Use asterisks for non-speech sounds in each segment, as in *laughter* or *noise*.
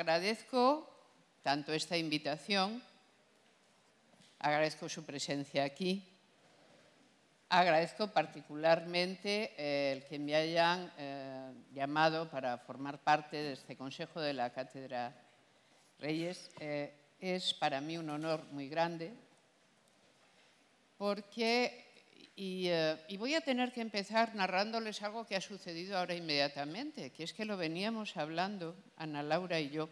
agradezco tanto esta invitación, agradezco su presencia aquí, agradezco particularmente eh, el que me hayan eh, llamado para formar parte de este Consejo de la Cátedra Reyes. Eh, es para mí un honor muy grande porque eh, y, voy a tener que empezar narrándoles algo que ha sucedido ahora inmediatamente, que es que lo veníamos hablando, Ana Laura y yo,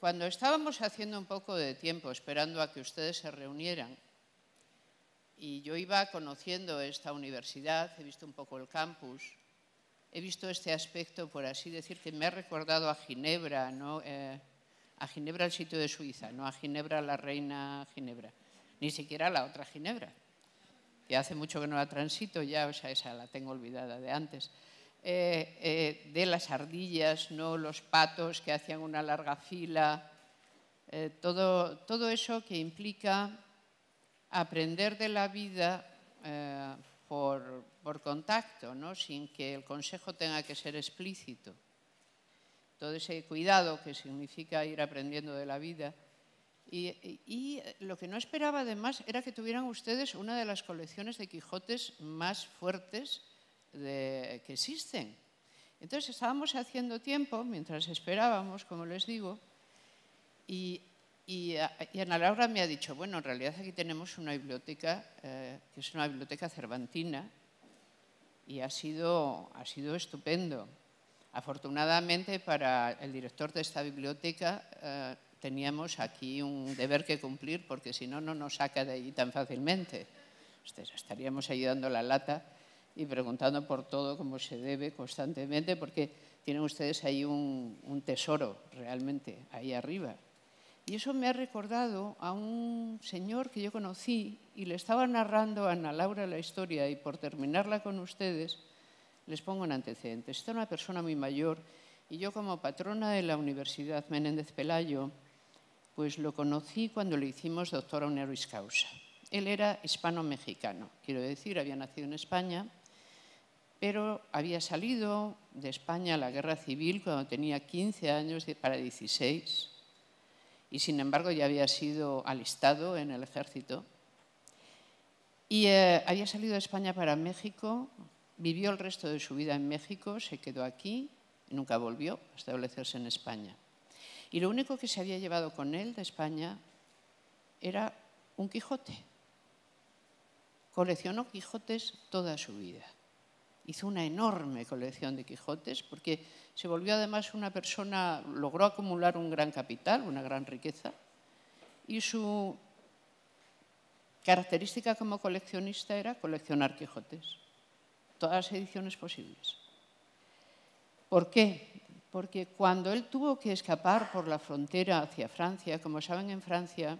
cuando estábamos haciendo un poco de tiempo esperando a que ustedes se reunieran. Y yo iba conociendo esta universidad, he visto un poco el campus, he visto este aspecto, por así decir, que me ha recordado a Ginebra, ¿no? Eh, a Ginebra el sitio de Suiza, no a Ginebra la reina Ginebra, ni siquiera la otra Ginebra que hace mucho que no la transito ya, o sea, esa la tengo olvidada de antes, eh, eh, de las ardillas, ¿no? los patos que hacían una larga fila, eh, todo, eso que implica aprender de la vida por, contacto, ¿no? sin que el consejo tenga que ser explícito. Todo ese cuidado que significa ir aprendiendo de la vida y, lo que no esperaba además era que tuvieran ustedes una de las colecciones de Quijotes más fuertes que existen. Entonces estábamos haciendo tiempo, mientras esperábamos, como les digo, y, Ana Laura me ha dicho, bueno, en realidad aquí tenemos una biblioteca, eh, que es una biblioteca cervantina, y ha sido, ha sido estupendo. Afortunadamente para el director de esta biblioteca, eh, teníamos aquí un deber que cumplir porque si no, no nos saca de allí tan fácilmente. Ustedes estaríamos ahí dando la lata y preguntando por todo como se debe constantemente porque tienen ustedes ahí un, tesoro realmente ahí arriba. Y eso me ha recordado a un señor que yo conocí y le estaba narrando a Ana Laura la historia y por terminarla con ustedes les pongo un antecedente. Esta es una persona muy mayor y yo como patrona de la Universidad Menéndez Pelayo pues lo conocí cuando lo hicimos doctor honoris causa. Él era hispano-mexicano, quiero decir, había nacido en España, pero había salido de España a la guerra civil cuando tenía 15 años para 16 y sin embargo ya había sido alistado en el ejército. Y eh, había salido de España para México, vivió el resto de su vida en México, se quedó aquí, y nunca volvió a establecerse en España. Y lo único que se había llevado con él de España era un Quijote. Coleccionó Quijotes toda su vida. Hizo una enorme colección de Quijotes porque se volvió además una persona, logró acumular un gran capital, una gran riqueza, y su característica como coleccionista era coleccionar Quijotes, todas las ediciones posibles. ¿Por qué? porque cuando él tuvo que escapar por la frontera hacia Francia, como saben en Francia,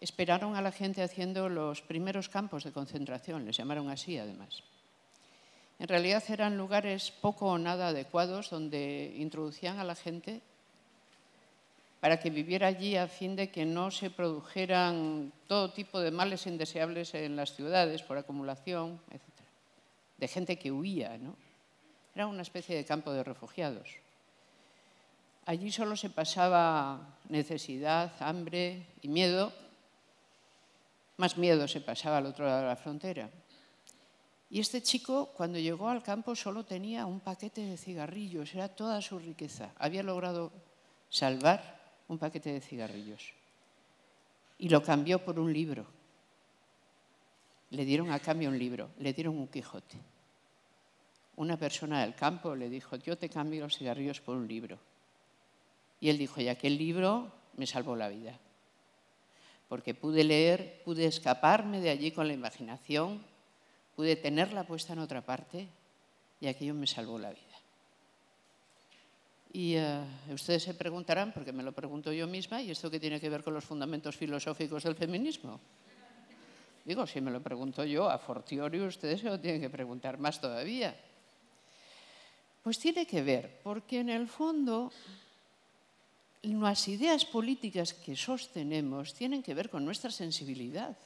esperaron a la gente haciendo los primeros campos de concentración, les llamaron así además. En realidad eran lugares poco o nada adecuados donde introducían a la gente para que viviera allí a fin de que no se produjeran todo tipo de males indeseables en las ciudades por acumulación, etc. De gente que huía, ¿no? Era una especie de campo de refugiados. Allí solo se pasaba necesidad, hambre y miedo. Más miedo se pasaba al otro lado de la frontera. Y este chico, cuando llegó al campo, solo tenía un paquete de cigarrillos, era toda su riqueza. Había logrado salvar un paquete de cigarrillos. Y lo cambió por un libro. Le dieron a cambio un libro, le dieron un Quijote una persona del campo le dijo, yo te cambio los cigarrillos por un libro. Y él dijo, y aquel libro me salvó la vida, porque pude leer, pude escaparme de allí con la imaginación, pude tenerla puesta en otra parte y aquello me salvó la vida. Y eh, ustedes se preguntarán, porque me lo pregunto yo misma, ¿y esto qué tiene que ver con los fundamentos filosóficos del feminismo? Digo, si me lo pregunto yo, a fortiori ustedes se lo tienen que preguntar más todavía. Pues tiene que ver, porque en el fondo las ideas políticas que sostenemos tienen que ver con nuestra sensibilidad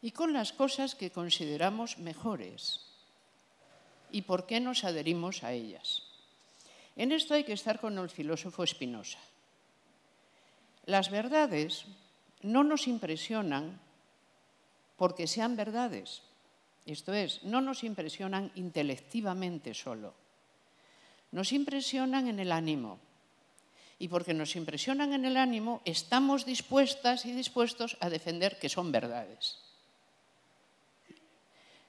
y con las cosas que consideramos mejores y por qué nos adherimos a ellas. En esto hay que estar con el filósofo Spinoza. Las verdades no nos impresionan porque sean verdades, esto es, no nos impresionan intelectivamente solo, nos impresionan en el ánimo. Y porque nos impresionan en el ánimo, estamos dispuestas y dispuestos a defender que son verdades.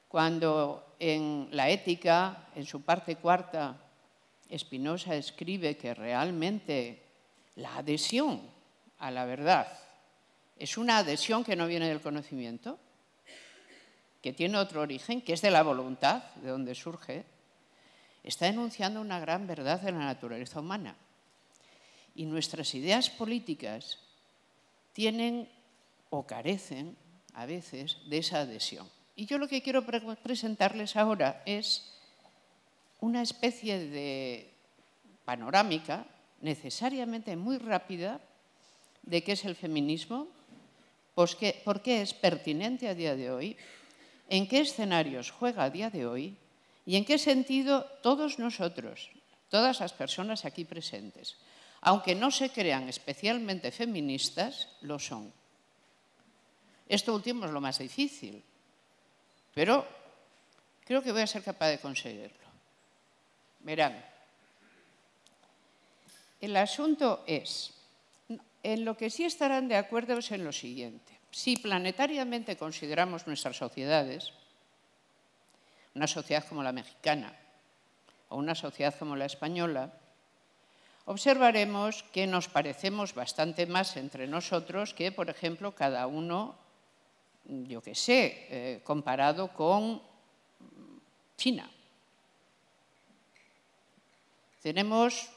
Cuando en la ética, en su parte cuarta, Espinosa escribe que realmente la adhesión a la verdad es una adhesión que no viene del conocimiento, que tiene otro origen, que es de la voluntad, de donde surge, está enunciando una gran verdad de la naturaleza humana. Y nuestras ideas políticas tienen o carecen a veces de esa adhesión. Y yo lo que quiero presentarles ahora es una especie de panorámica, necesariamente muy rápida, de qué es el feminismo, por qué es pertinente a día de hoy, en qué escenarios juega a día de hoy y en qué sentido todos nosotros, todas las personas aquí presentes, aunque no se crean especialmente feministas, lo son. Esto último es lo más difícil, pero creo que voy a ser capaz de conseguirlo. Verán, el asunto es, en lo que sí estarán de acuerdo es en lo siguiente. Si planetariamente consideramos nuestras sociedades, una sociedad como la mexicana o una sociedad como la española, observaremos que nos parecemos bastante más entre nosotros que, por ejemplo, cada uno, yo qué sé, eh, comparado con China. Tenemos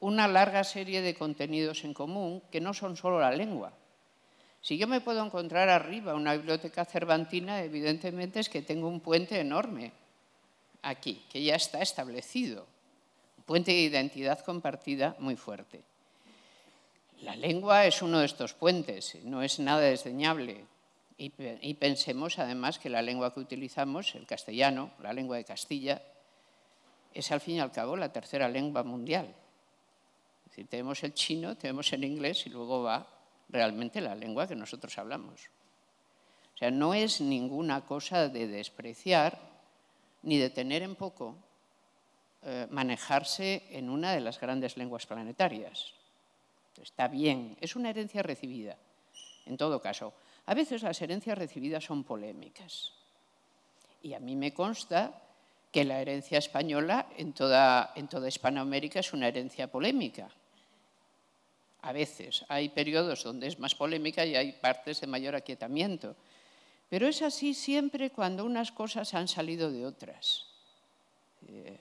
una larga serie de contenidos en común que no son solo la lengua. Si yo me puedo encontrar arriba una biblioteca cervantina, evidentemente es que tengo un puente enorme aquí, que ya está establecido. Un puente de identidad compartida muy fuerte. La lengua es uno de estos puentes, no es nada desdeñable. Y, pensemos además que la lengua que utilizamos, el castellano, la lengua de Castilla, es al fin y al cabo la tercera lengua mundial. tenemos el chino, tenemos el inglés y luego va realmente la lengua que nosotros hablamos. O sea, no es ninguna cosa de despreciar ni de tener en poco eh, manejarse en una de las grandes lenguas planetarias. Está bien, es una herencia recibida, en todo caso. A veces las herencias recibidas son polémicas. Y a mí me consta que la herencia española en toda Hispanoamérica es una herencia polémica. A veces hay periodos donde es más polémica y hay partes de mayor aquietamiento. Pero es así siempre cuando unas cosas han salido de otras. Eh,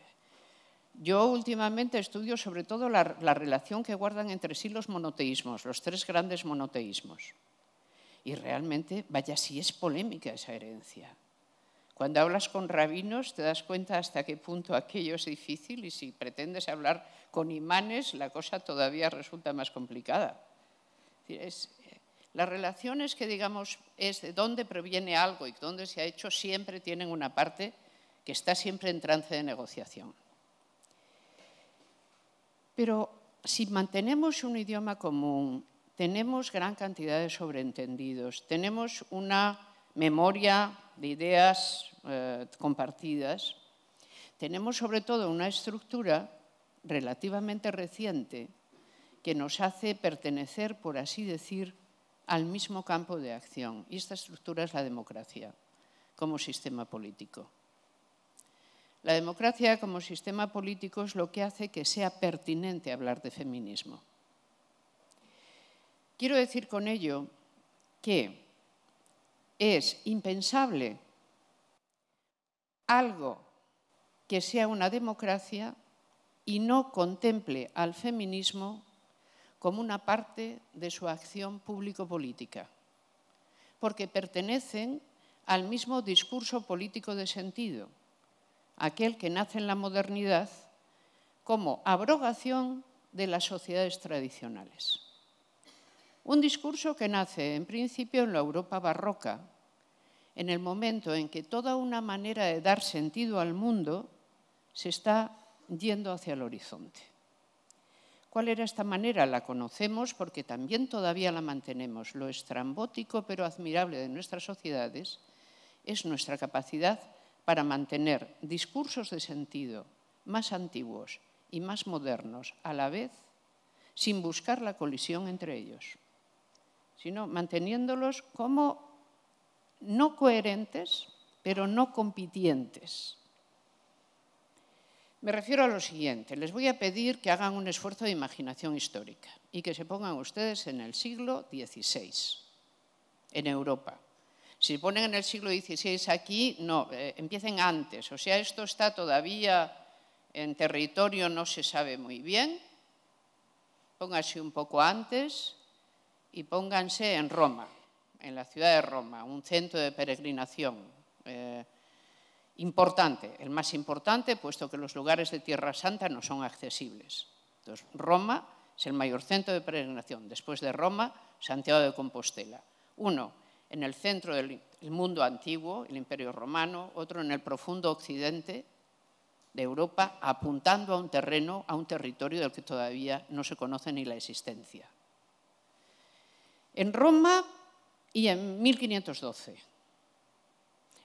yo últimamente estudio sobre todo la, relación que guardan entre sí los monoteísmos, los tres grandes monoteísmos. Y realmente, vaya si es polémica esa herencia. Cuando hablas con rabinos te das cuenta hasta qué punto aquello es difícil y si pretendes hablar con imanes la cosa todavía resulta más complicada. Es, las relaciones que digamos es de dónde proviene algo y dónde se ha hecho siempre tienen una parte que está siempre en trance de negociación. Pero si mantenemos un idioma común, tenemos gran cantidad de sobreentendidos, tenemos una memoria de ideas eh, compartidas, tenemos sobre todo una estructura relativamente reciente que nos hace pertenecer, por así decir, al mismo campo de acción. Y esta estructura es la democracia como sistema político. La democracia como sistema político es lo que hace que sea pertinente hablar de feminismo. Quiero decir con ello que es impensable algo que sea una democracia y no contemple al feminismo como una parte de su acción público-política, porque pertenecen al mismo discurso político de sentido, aquel que nace en la modernidad como abrogación de las sociedades tradicionales. Un discurso que nace en principio en la Europa barroca, en el momento en que toda una manera de dar sentido al mundo se está yendo hacia el horizonte. ¿Cuál era esta manera? La conocemos porque también todavía la mantenemos. Lo estrambótico pero admirable de nuestras sociedades es nuestra capacidad para mantener discursos de sentido más antiguos y más modernos a la vez sin buscar la colisión entre ellos, sino manteniéndolos como no coherentes, pero no compitientes. Me refiero a lo siguiente, les voy a pedir que hagan un esfuerzo de imaginación histórica y que se pongan ustedes en el siglo XVI, en Europa. Si se ponen en el siglo XVI aquí, no, eh, empiecen antes, o sea, esto está todavía en territorio no se sabe muy bien, pónganse un poco antes y pónganse en Roma, en la ciudad de Roma, un centro de peregrinación. Eh, Importante, el más importante, puesto que los lugares de Tierra Santa no son accesibles. Entonces, Roma es el mayor centro de peregrinación. Después de Roma, Santiago de Compostela. Uno, en el centro del mundo antiguo, el Imperio Romano, otro en el profundo occidente de Europa, apuntando a un terreno, a un territorio del que todavía no se conoce ni la existencia. En Roma y en 1512,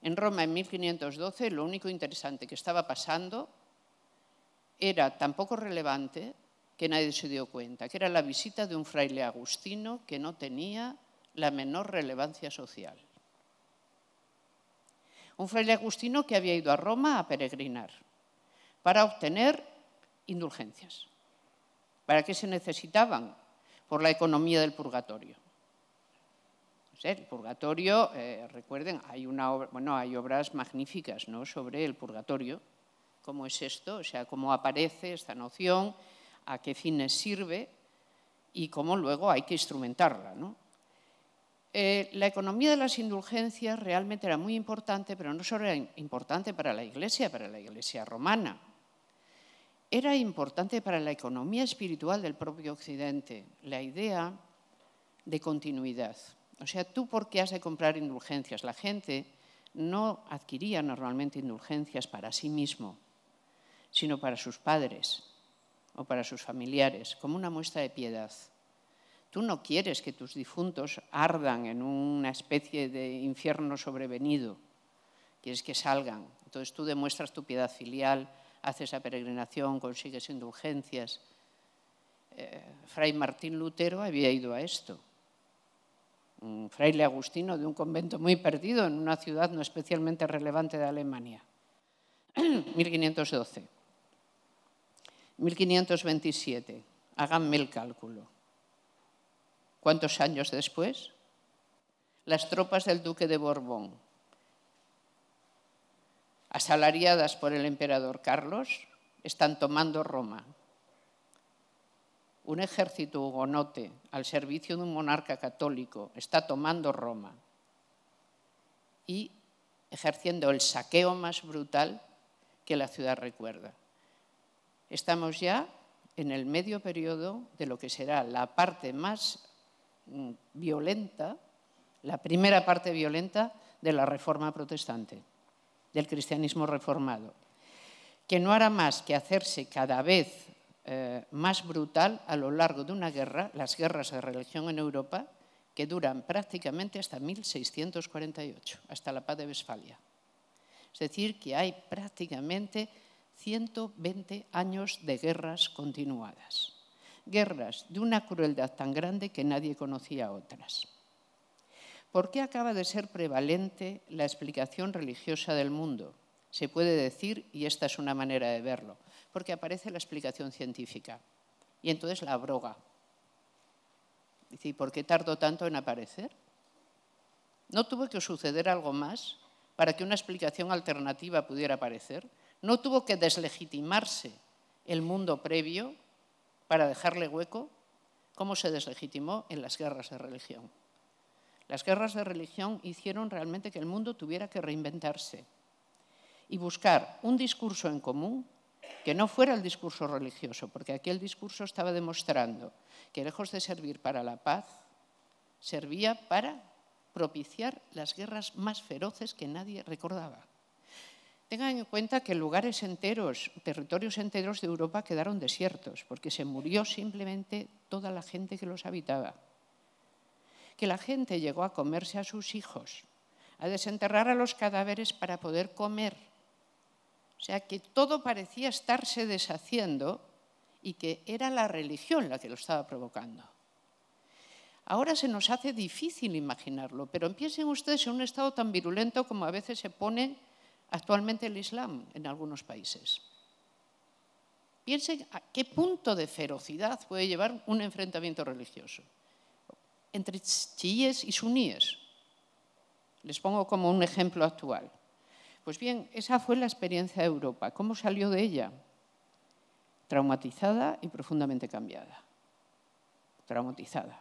en Roma, en 1512, lo único interesante que estaba pasando era tan poco relevante que nadie se dio cuenta, que era la visita de un fraile agustino que no tenía la menor relevancia social. Un fraile agustino que había ido a Roma a peregrinar para obtener indulgencias. ¿Para qué se necesitaban? Por la economía del purgatorio. El purgatorio, eh, recuerden, hay, obras magníficas sobre el purgatorio, cómo es esto, o sea, cómo aparece esta noción, a qué fines sirve y cómo luego hay que instrumentarla. Eh, la economía de las indulgencias realmente era muy importante, pero no solo era importante para la Iglesia, para la Iglesia romana, era importante para la economía espiritual del propio Occidente, la idea de continuidad. O sea, ¿tú por qué has de comprar indulgencias? La gente no adquiría normalmente indulgencias para sí mismo, sino para sus padres o para sus familiares, como una muestra de piedad. Tú no quieres que tus difuntos ardan en una especie de infierno sobrevenido, quieres que salgan. Entonces tú demuestras tu piedad filial, haces la peregrinación, consigues indulgencias. Eh, Fray Martín Lutero había ido a esto un fraile agustino de un convento muy perdido en una ciudad no especialmente relevante de Alemania. 1512. *clears throat* 1527. Háganme el cálculo. ¿Cuántos años después? Las tropas del duque de Borbón, asalariadas por el emperador Carlos, están tomando Roma un ejército hugonote al servicio de un monarca católico está tomando Roma y ejerciendo el saqueo más brutal que la ciudad recuerda. Estamos ya en el medio periodo de lo que será la parte más mm, violenta, la primera parte violenta de la reforma protestante, del cristianismo reformado, que no hará más que hacerse cada vez eh, más brutal a lo largo de una guerra, las guerras de religión en Europa, que duran prácticamente hasta 1648, hasta la paz de Westfalia. Es decir, que hay prácticamente 120 años de guerras continuadas. Guerras de una crueldad tan grande que nadie conocía otras. ¿Por qué acaba de ser prevalente la explicación religiosa del mundo? se puede decir, y esta es una manera de verlo, porque aparece la explicación científica y entonces la abroga. Dice, ¿y por qué tardó tanto en aparecer? ¿No tuvo que suceder algo más para que una explicación alternativa pudiera aparecer? ¿No tuvo que deslegitimarse el mundo previo para dejarle hueco? ¿Cómo se deslegitimó en las guerras de religión? Las guerras de religión hicieron realmente que el mundo tuviera que reinventarse y buscar un discurso en común que no fuera el discurso religioso, porque aquel discurso estaba demostrando que lejos de servir para la paz, servía para propiciar las guerras más feroces que nadie recordaba. Tengan en cuenta que lugares enteros, territorios enteros de Europa quedaron desiertos, porque se murió simplemente toda la gente que los habitaba. Que la gente llegó a comerse a sus hijos, a desenterrar a los cadáveres para poder comer o sea que todo parecía estarse deshaciendo y que era la religión la que lo estaba provocando. Ahora se nos hace difícil imaginarlo, pero piensen ustedes en un estado tan virulento como a veces se pone actualmente el Islam en algunos países. Piensen a qué punto de ferocidad puede llevar un enfrentamiento religioso entre chiíes y suníes. Les pongo como un ejemplo actual. Pues bien, esa fue la experiencia de Europa. ¿Cómo salió de ella? Traumatizada y profundamente cambiada. Traumatizada.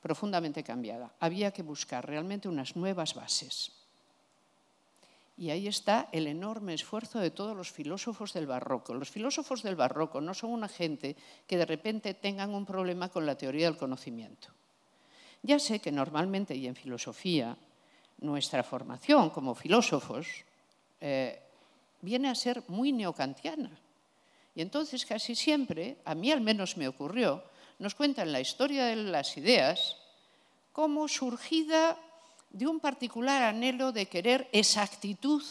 Profundamente cambiada. Había que buscar realmente unas nuevas bases. Y ahí está el enorme esfuerzo de todos los filósofos del barroco. Los filósofos del barroco no son una gente que de repente tengan un problema con la teoría del conocimiento. Ya sé que normalmente y en filosofía nuestra formación como filósofos eh, viene a ser muy neocantiana. Y entonces casi siempre, a mí al menos me ocurrió, nos cuentan la historia de las ideas como surgida de un particular anhelo de querer exactitud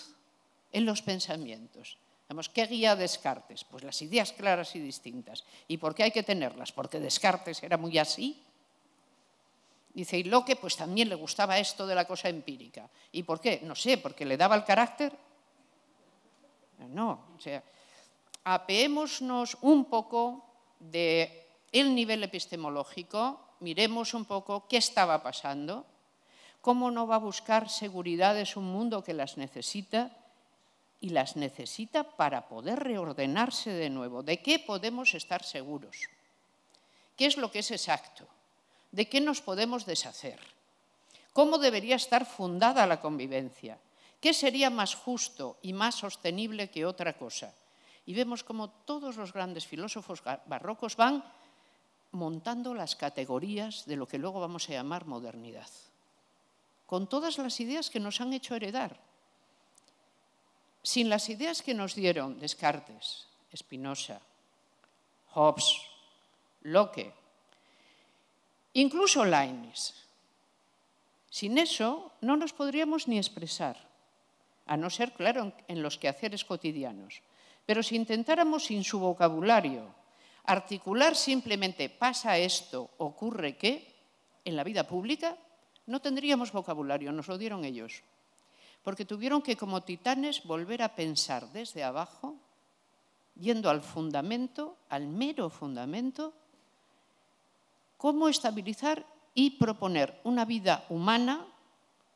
en los pensamientos. Vamos, ¿Qué guía Descartes? Pues las ideas claras y distintas. ¿Y por qué hay que tenerlas? Porque Descartes era muy así Dice, y Locke pues también le gustaba esto de la cosa empírica. ¿Y por qué? No sé, porque le daba el carácter. No, o sea, apeémonos un poco del nivel epistemológico, miremos un poco qué estaba pasando, cómo no va a buscar seguridades un mundo que las necesita y las necesita para poder reordenarse de nuevo. ¿De qué podemos estar seguros? ¿Qué es lo que es exacto? de qué nos podemos deshacer, cómo debería estar fundada la convivencia, qué sería más justo y más sostenible que otra cosa. Y vemos cómo todos los grandes filósofos barrocos van montando las categorías de lo que luego vamos a llamar modernidad, con todas las ideas que nos han hecho heredar. Sin las ideas que nos dieron Descartes, Spinoza, Hobbes, Locke, incluso laINIS. Sin eso no nos podríamos ni expresar, a no ser, claro, en los quehaceres cotidianos. Pero si intentáramos sin su vocabulario articular simplemente pasa esto, ocurre qué, en la vida pública no tendríamos vocabulario, nos lo dieron ellos. Porque tuvieron que, como titanes, volver a pensar desde abajo, yendo al fundamento, al mero fundamento cómo estabilizar y proponer una vida humana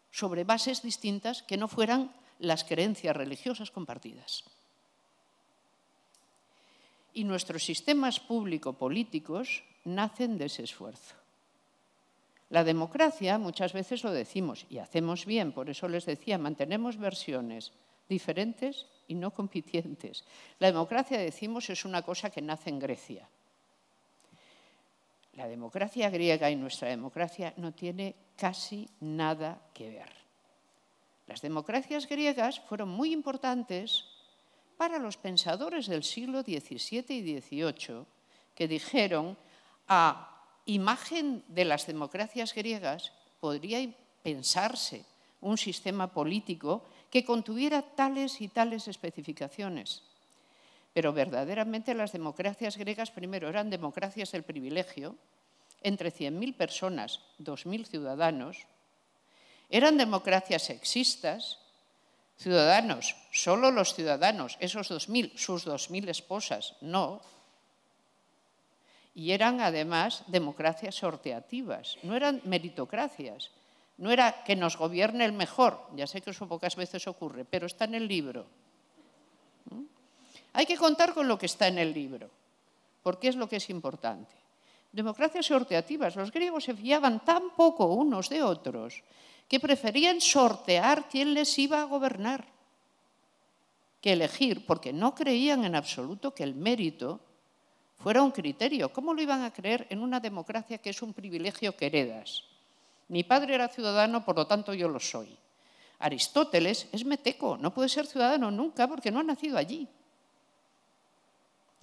sobre bases distintas que no fueran las creencias religiosas compartidas. Y nuestros sistemas público-políticos nacen de ese esfuerzo. La democracia, muchas veces lo decimos y hacemos bien, por eso les decía, mantenemos versiones diferentes y no compitientes. La democracia, decimos, es una cosa que nace en Grecia la democracia griega y nuestra democracia no tiene casi nada que ver. Las democracias griegas fueron muy importantes para los pensadores del siglo XVII y XVIII que dijeron a imagen de las democracias griegas podría pensarse un sistema político que contuviera tales y tales especificaciones. Pero verdaderamente las democracias griegas primero eran democracias del privilegio, entre 100.000 personas, 2.000 ciudadanos, eran democracias sexistas, ciudadanos, solo los ciudadanos, esos 2.000, sus 2.000 esposas, no. Y eran además democracias sorteativas, no eran meritocracias, no era que nos gobierne el mejor, ya sé que eso pocas veces ocurre, pero está en el libro. Hay que contar con lo que está en el libro, porque es lo que es importante. Democracias sorteativas. Los griegos se fiaban tan poco unos de otros que preferían sortear quién les iba a gobernar que elegir, porque no creían en absoluto que el mérito fuera un criterio. ¿Cómo lo iban a creer en una democracia que es un privilegio que heredas? Mi padre era ciudadano, por lo tanto yo lo soy. Aristóteles es meteco, no puede ser ciudadano nunca porque no ha nacido allí.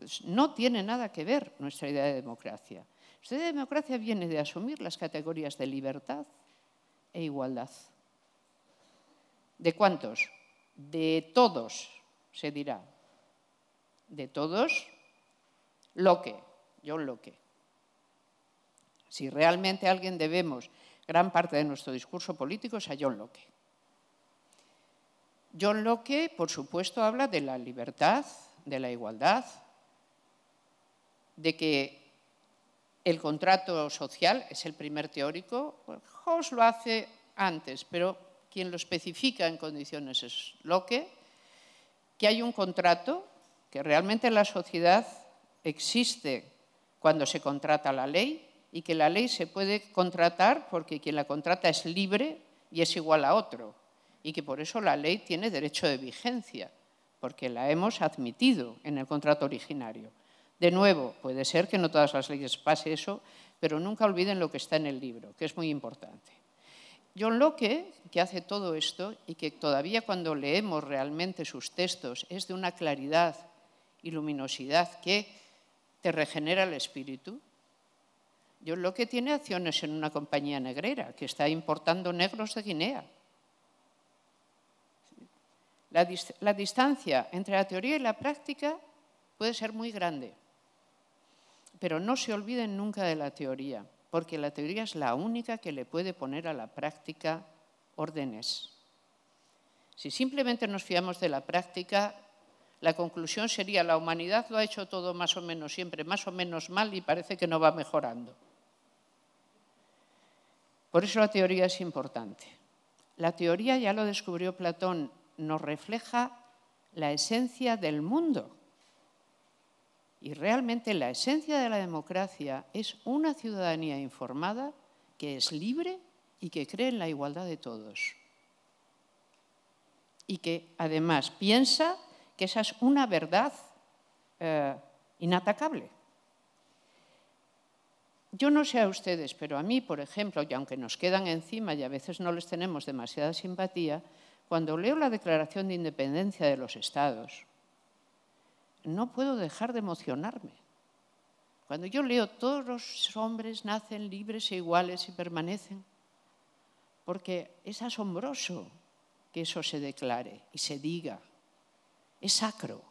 Pues, no tiene nada que ver nuestra idea de democracia. Nuestra idea de democracia viene de asumir las categorías de libertad e igualdad. ¿De cuántos? De todos, se dirá. De todos, Locke, John Locke. Si realmente a alguien debemos gran parte de nuestro discurso político es a John Locke. John Locke, por supuesto, habla de la libertad, de la igualdad, de que el contrato social es el primer teórico. Pues, Hoss lo hace antes, pero quien lo especifica en condiciones es Locke, que hay un contrato, que realmente la sociedad existe cuando se contrata la ley y que la ley se puede contratar porque quien la contrata es libre y es igual a otro y que por eso la ley tiene derecho de vigencia, porque la hemos admitido en el contrato originario. De nuevo, puede ser que no todas las leyes pase eso, pero nunca olviden lo que está en el libro, que es muy importante. John Locke, que hace todo esto y que todavía cuando leemos realmente sus textos es de una claridad y luminosidad que te regenera el espíritu. John Locke tiene acciones en una compañía negrera que está importando negros de Guinea. La, la distancia entre la teoría y la práctica puede ser muy grande. Pero no se olviden nunca de la teoría, porque la teoría es la única que le puede poner a la práctica órdenes. Si simplemente nos fiamos de la práctica, la conclusión sería la humanidad lo ha hecho todo más o menos siempre, más o menos mal y parece que no va mejorando. Por eso la teoría es importante. La teoría, ya lo descubrió Platón, nos refleja la esencia del mundo. Y realmente la esencia de la democracia es una ciudadanía informada que es libre y que cree en la igualdad de todos. Y que además piensa que esa es una verdad eh, inatacable. Yo no sé a ustedes, pero a mí, por ejemplo, y aunque nos quedan encima y a veces no les tenemos demasiada simpatía, cuando leo la Declaración de Independencia de los Estados, no puedo dejar de emocionarme. Cuando yo leo todos los hombres nacen libres e iguales y permanecen, porque es asombroso que eso se declare y se diga. Es sacro,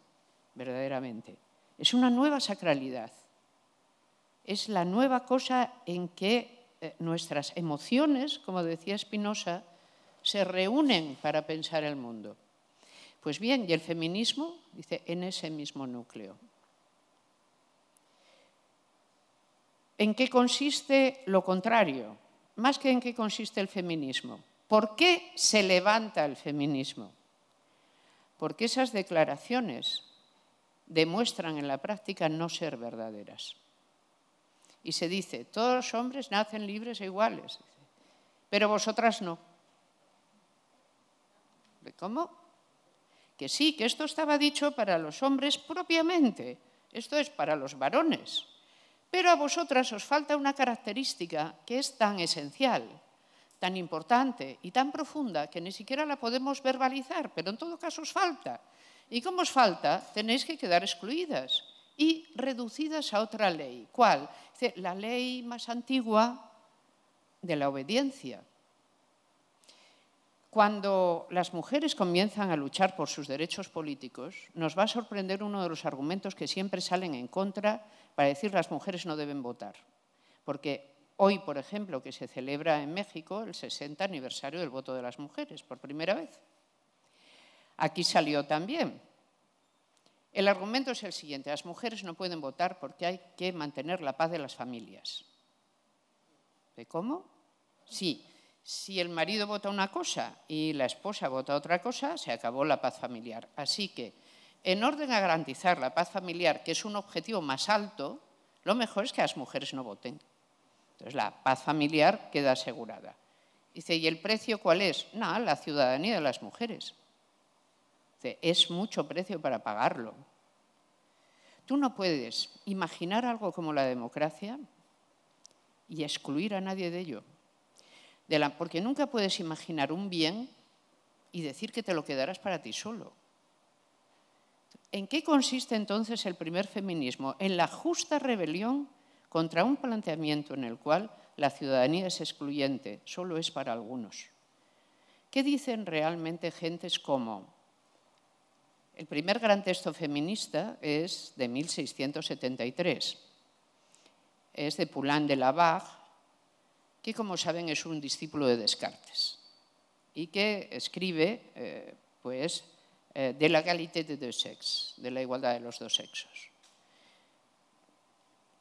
verdaderamente. Es una nueva sacralidad. Es la nueva cosa en que eh, nuestras emociones, como decía Spinoza, se reúnen para pensar el mundo. Pues bien, y el feminismo, dice, en ese mismo núcleo. ¿En qué consiste lo contrario? Más que en qué consiste el feminismo. ¿Por qué se levanta el feminismo? Porque esas declaraciones demuestran en la práctica no ser verdaderas. Y se dice, todos los hombres nacen libres e iguales, pero vosotras no. ¿Cómo? que sí, que esto estaba dicho para los hombres propiamente, esto es para los varones. Pero a vosotras os falta una característica que es tan esencial, tan importante y tan profunda que ni siquiera la podemos verbalizar, pero en todo caso os falta. Y como os falta, tenéis que quedar excluidas y reducidas a otra ley. ¿Cuál? La ley más antigua de la obediencia, cuando las mujeres comienzan a luchar por sus derechos políticos, nos va a sorprender uno de los argumentos que siempre salen en contra para decir las mujeres no deben votar. Porque hoy, por ejemplo, que se celebra en México el 60 aniversario del voto de las mujeres, por primera vez. Aquí salió también. El argumento es el siguiente, las mujeres no pueden votar porque hay que mantener la paz de las familias. ¿De cómo? Sí, si el marido vota una cosa y la esposa vota otra cosa, se acabó la paz familiar. Así que, en orden a garantizar la paz familiar, que es un objetivo más alto, lo mejor es que las mujeres no voten. Entonces, la paz familiar queda asegurada. Dice, ¿y el precio cuál es? No, la ciudadanía de las mujeres. Dice, es mucho precio para pagarlo. Tú no puedes imaginar algo como la democracia y excluir a nadie de ello porque nunca puedes imaginar un bien y decir que te lo quedarás para ti solo. ¿En qué consiste entonces el primer feminismo? En la justa rebelión contra un planteamiento en el cual la ciudadanía es excluyente, solo es para algunos. ¿Qué dicen realmente gentes como? El primer gran texto feminista es de 1673. Es de Poulain de Lavag, que como saben es un discípulo de Descartes y que escribe eh, pues, eh, de la de dos sexes, de la igualdad de los dos sexos.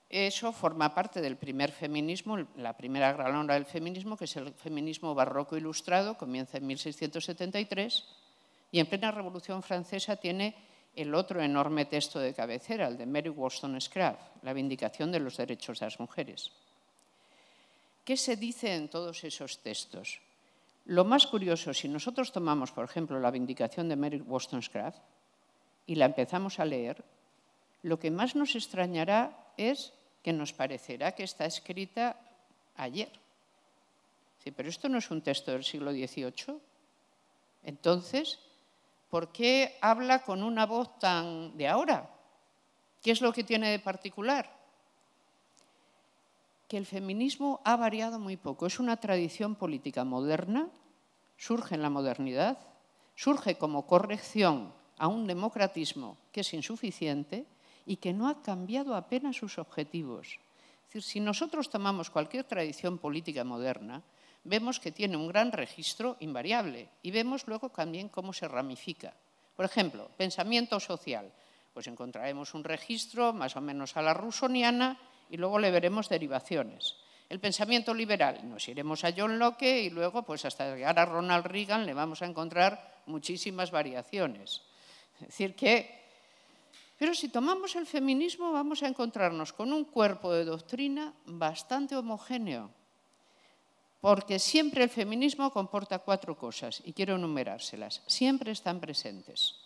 Eso forma parte del primer feminismo, la primera gran obra del feminismo, que es el feminismo barroco ilustrado, comienza en 1673 y en plena Revolución Francesa tiene el otro enorme texto de cabecera, el de Mary Wollstonecraft, La Vindicación de los Derechos de las Mujeres. ¿Qué se dice en todos esos textos? Lo más curioso, si nosotros tomamos, por ejemplo, la vindicación de Mary Wollstonecraft y la empezamos a leer, lo que más nos extrañará es que nos parecerá que está escrita ayer. pero esto no es un texto del siglo XVIII. Entonces, ¿por qué habla con una voz tan de ahora? ¿Qué es lo que tiene de particular? que el feminismo ha variado muy poco. Es una tradición política moderna, surge en la modernidad, surge como corrección a un democratismo que es insuficiente y que no ha cambiado apenas sus objetivos. Es decir, si nosotros tomamos cualquier tradición política moderna, vemos que tiene un gran registro invariable y vemos luego también cómo se ramifica. Por ejemplo, pensamiento social. Pues encontraremos un registro más o menos a la rusoniana y luego le veremos derivaciones. El pensamiento liberal, nos iremos a John Locke y luego pues hasta llegar a Ronald Reagan le vamos a encontrar muchísimas variaciones. Es decir que, pero si tomamos el feminismo vamos a encontrarnos con un cuerpo de doctrina bastante homogéneo, porque siempre el feminismo comporta cuatro cosas y quiero enumerárselas. Siempre están presentes.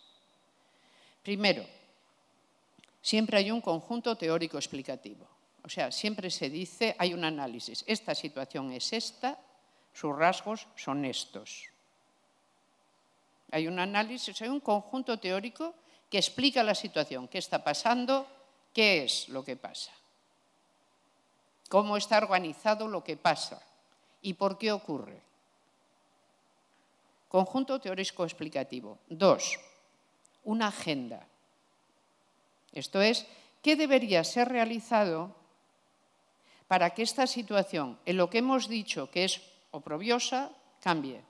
Primero, siempre hay un conjunto teórico explicativo. O sea, siempre se dice, hay un análisis, esta situación es esta, sus rasgos son estos. Hay un análisis, hay un conjunto teórico que explica la situación, qué está pasando, qué es lo que pasa, cómo está organizado lo que pasa y por qué ocurre. Conjunto teórico explicativo. Dos, una agenda. Esto es, ¿qué debería ser realizado para que esta situación, en lo que hemos dicho que es oprobiosa, cambie.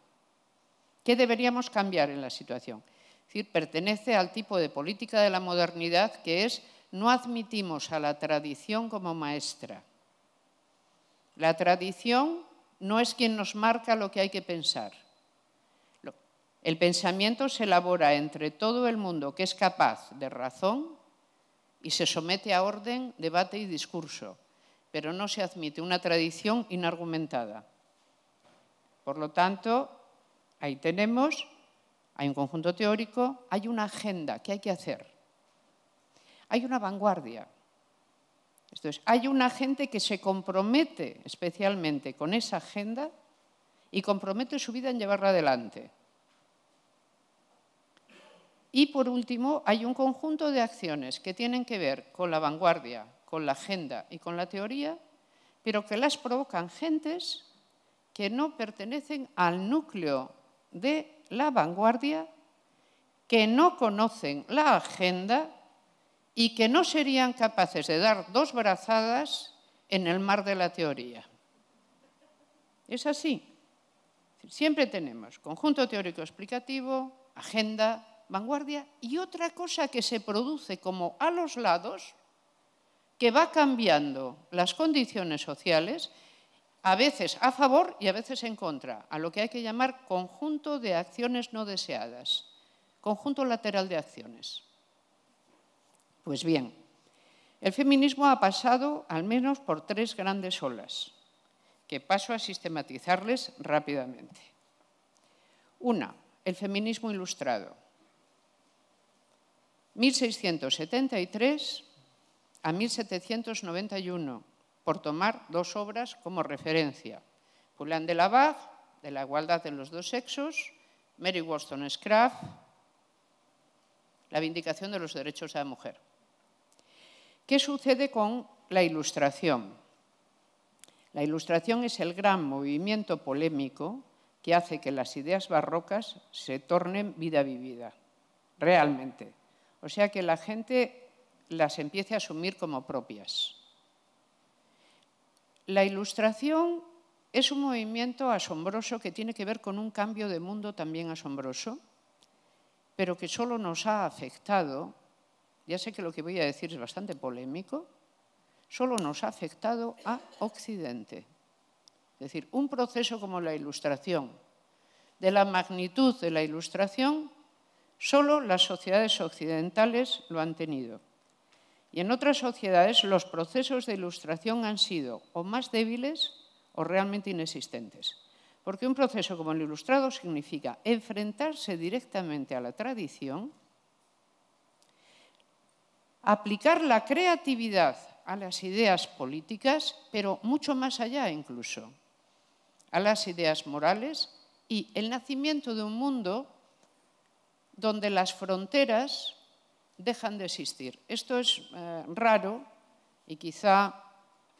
¿Qué deberíamos cambiar en la situación? Es decir, pertenece al tipo de política de la modernidad que es no admitimos a la tradición como maestra. La tradición no es quien nos marca lo que hay que pensar. El pensamiento se elabora entre todo el mundo que es capaz de razón y se somete a orden, debate y discurso pero no se admite una tradición inargumentada. Por lo tanto, ahí tenemos, hay un conjunto teórico, hay una agenda que hay que hacer. Hay una vanguardia. Esto hay una gente que se compromete especialmente con esa agenda y compromete su vida en llevarla adelante. Y por último, hay un conjunto de acciones que tienen que ver con la vanguardia, con la agenda y con la teoría, pero que las provocan gentes que no pertenecen al núcleo de la vanguardia, que no conocen la agenda y que no serían capaces de dar dos brazadas en el mar de la teoría. Es así. Siempre tenemos conjunto teórico explicativo, agenda, vanguardia y otra cosa que se produce como a los lados, que va cambiando las condiciones sociales, a veces a favor y a veces en contra, a lo que hay que llamar conjunto de acciones no deseadas, conjunto lateral de acciones. Pues bien, el feminismo ha pasado al menos por tres grandes olas, que paso a sistematizarles rápidamente. Una, el feminismo ilustrado. 1673 a 1791, por tomar dos obras como referencia. Poulain de la de la igualdad de los dos sexos, Mary Wollstonecraft, la vindicación de los derechos a la mujer. ¿Qué sucede con la ilustración? La ilustración es el gran movimiento polémico que hace que las ideas barrocas se tornen vida vivida, realmente. O sea que la gente las empiece a asumir como propias. La ilustración es un movimiento asombroso que tiene que ver con un cambio de mundo también asombroso, pero que solo nos ha afectado, ya sé que lo que voy a decir es bastante polémico, solo nos ha afectado a Occidente. Es decir, un proceso como la ilustración, de la magnitud de la ilustración, solo las sociedades occidentales lo han tenido. Y en otras sociedades los procesos de ilustración han sido o más débiles o realmente inexistentes. Porque un proceso como el ilustrado significa enfrentarse directamente a la tradición, aplicar la creatividad a las ideas políticas, pero mucho más allá incluso, a las ideas morales y el nacimiento de un mundo donde las fronteras dejan de existir. Esto es eh, raro y quizá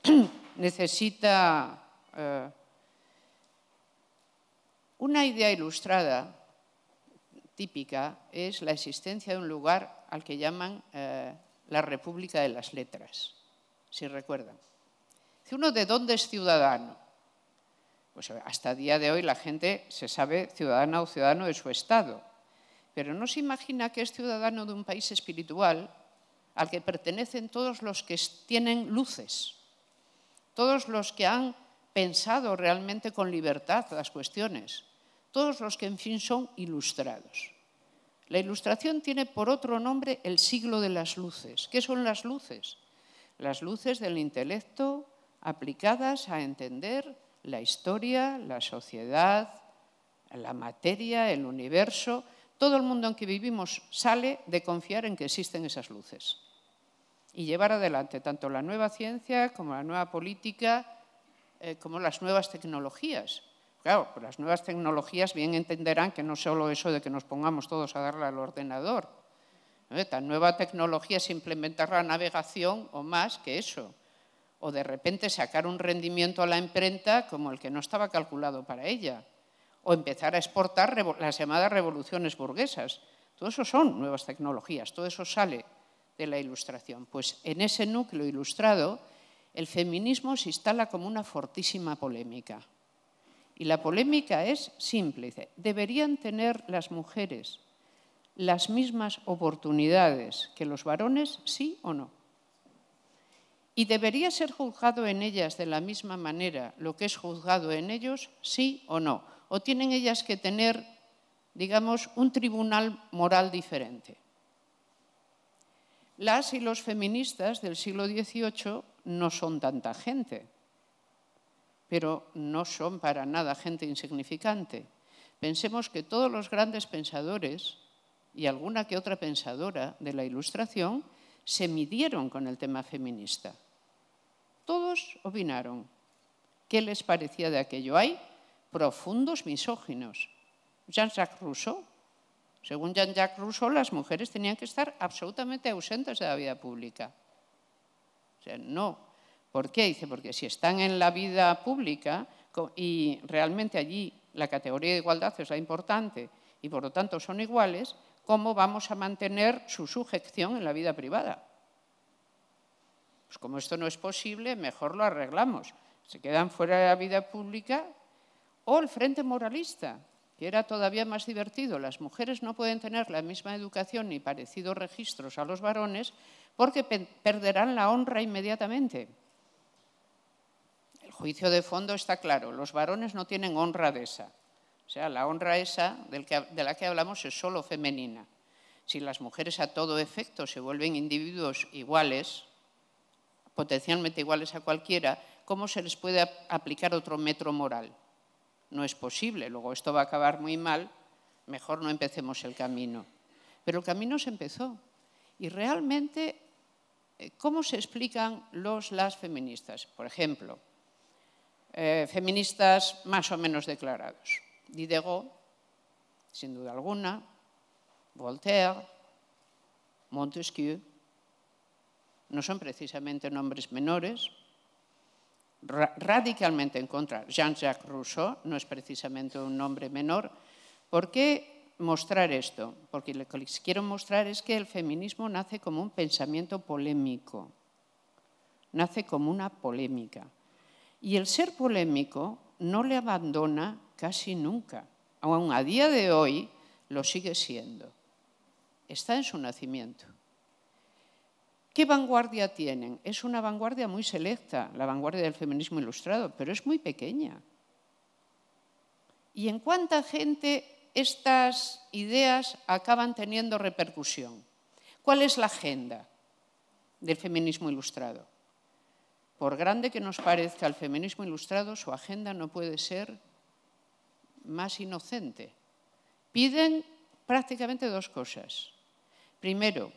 *clears throat* necesita eh, una idea ilustrada típica es la existencia de un lugar al que llaman eh, la República de las Letras, si recuerdan. Si uno de dónde es ciudadano, pues hasta el día de hoy la gente se sabe ciudadana o ciudadano de su estado, pero no se imagina que es ciudadano de un país espiritual al que pertenecen todos los que tienen luces, todos los que han pensado realmente con libertad las cuestiones, todos los que en fin son ilustrados. La ilustración tiene por otro nombre el siglo de las luces. ¿Qué son las luces? Las luces del intelecto aplicadas a entender la historia, la sociedad, la materia, el universo, todo el mundo en que vivimos sale de confiar en que existen esas luces y llevar adelante tanto la nueva ciencia como la nueva política, eh, como las nuevas tecnologías. Claro, las nuevas tecnologías bien entenderán que no solo eso de que nos pongamos todos a darle al ordenador. Tan nueva tecnología es implementar la navegación o más que eso. O de repente sacar un rendimiento a la imprenta como el que no estaba calculado para ella o empezar a exportar las llamadas revoluciones burguesas. Todo eso son nuevas tecnologías, todo eso sale de la ilustración. Pues en ese núcleo ilustrado, el feminismo se instala como una fortísima polémica. Y la polémica es simple, deberían tener las mujeres las mismas oportunidades que los varones, sí o no. ¿Y debería ser juzgado en ellas de la misma manera lo que es juzgado en ellos, sí o no? o tienen ellas que tener, digamos, un tribunal moral diferente. Las y los feministas del siglo XVIII no son tanta gente, pero no son para nada gente insignificante. Pensemos que todos los grandes pensadores y alguna que otra pensadora de la Ilustración se midieron con el tema feminista. Todos opinaron qué les parecía de aquello. Hay profundos misóginos. Jean-Jacques Rousseau. Según Jean-Jacques Rousseau, las mujeres tenían que estar absolutamente ausentes de la vida pública. O sea, no. ¿Por qué? Dice, porque si están en la vida pública y realmente allí la categoría de igualdad es la importante y por lo tanto son iguales, ¿cómo vamos a mantener su sujeción en la vida privada? Pues como esto no es posible, mejor lo arreglamos. Se quedan fuera de la vida pública o el Frente Moralista, que era todavía más divertido. Las mujeres no pueden tener la misma educación ni parecidos registros a los varones porque perderán la honra inmediatamente. El juicio de fondo está claro, los varones no tienen honra de esa. O sea, la honra esa de la que hablamos es solo femenina. Si las mujeres a todo efecto se vuelven individuos iguales, potencialmente iguales a cualquiera, ¿cómo se les puede aplicar otro metro moral? No es posible, luego esto va a acabar muy mal, mejor no empecemos el camino. Pero el camino se empezó. Y realmente, eh, ¿cómo se explican los, las feministas? Por ejemplo, eh, feministas más o menos declarados. Diderot, sin duda alguna, Voltaire, Montesquieu, no son precisamente nombres menores, radicalmente en contra. Jean-Jacques Rousseau no es precisamente un nombre menor. ¿Por qué mostrar esto? Porque lo que les quiero mostrar es que el feminismo nace como un pensamiento polémico, nace como una polémica. Y el ser polémico no le abandona casi nunca, aun a día de hoy lo sigue siendo. Está en su nacimiento. ¿Qué vanguardia tienen? Es una vanguardia muy selecta, la vanguardia del feminismo ilustrado, pero es muy pequeña. ¿Y en cuánta gente estas ideas acaban teniendo repercusión? ¿Cuál es la agenda del feminismo ilustrado? Por grande que nos parezca el feminismo ilustrado, su agenda no puede ser más inocente. Piden prácticamente dos cosas. Primero,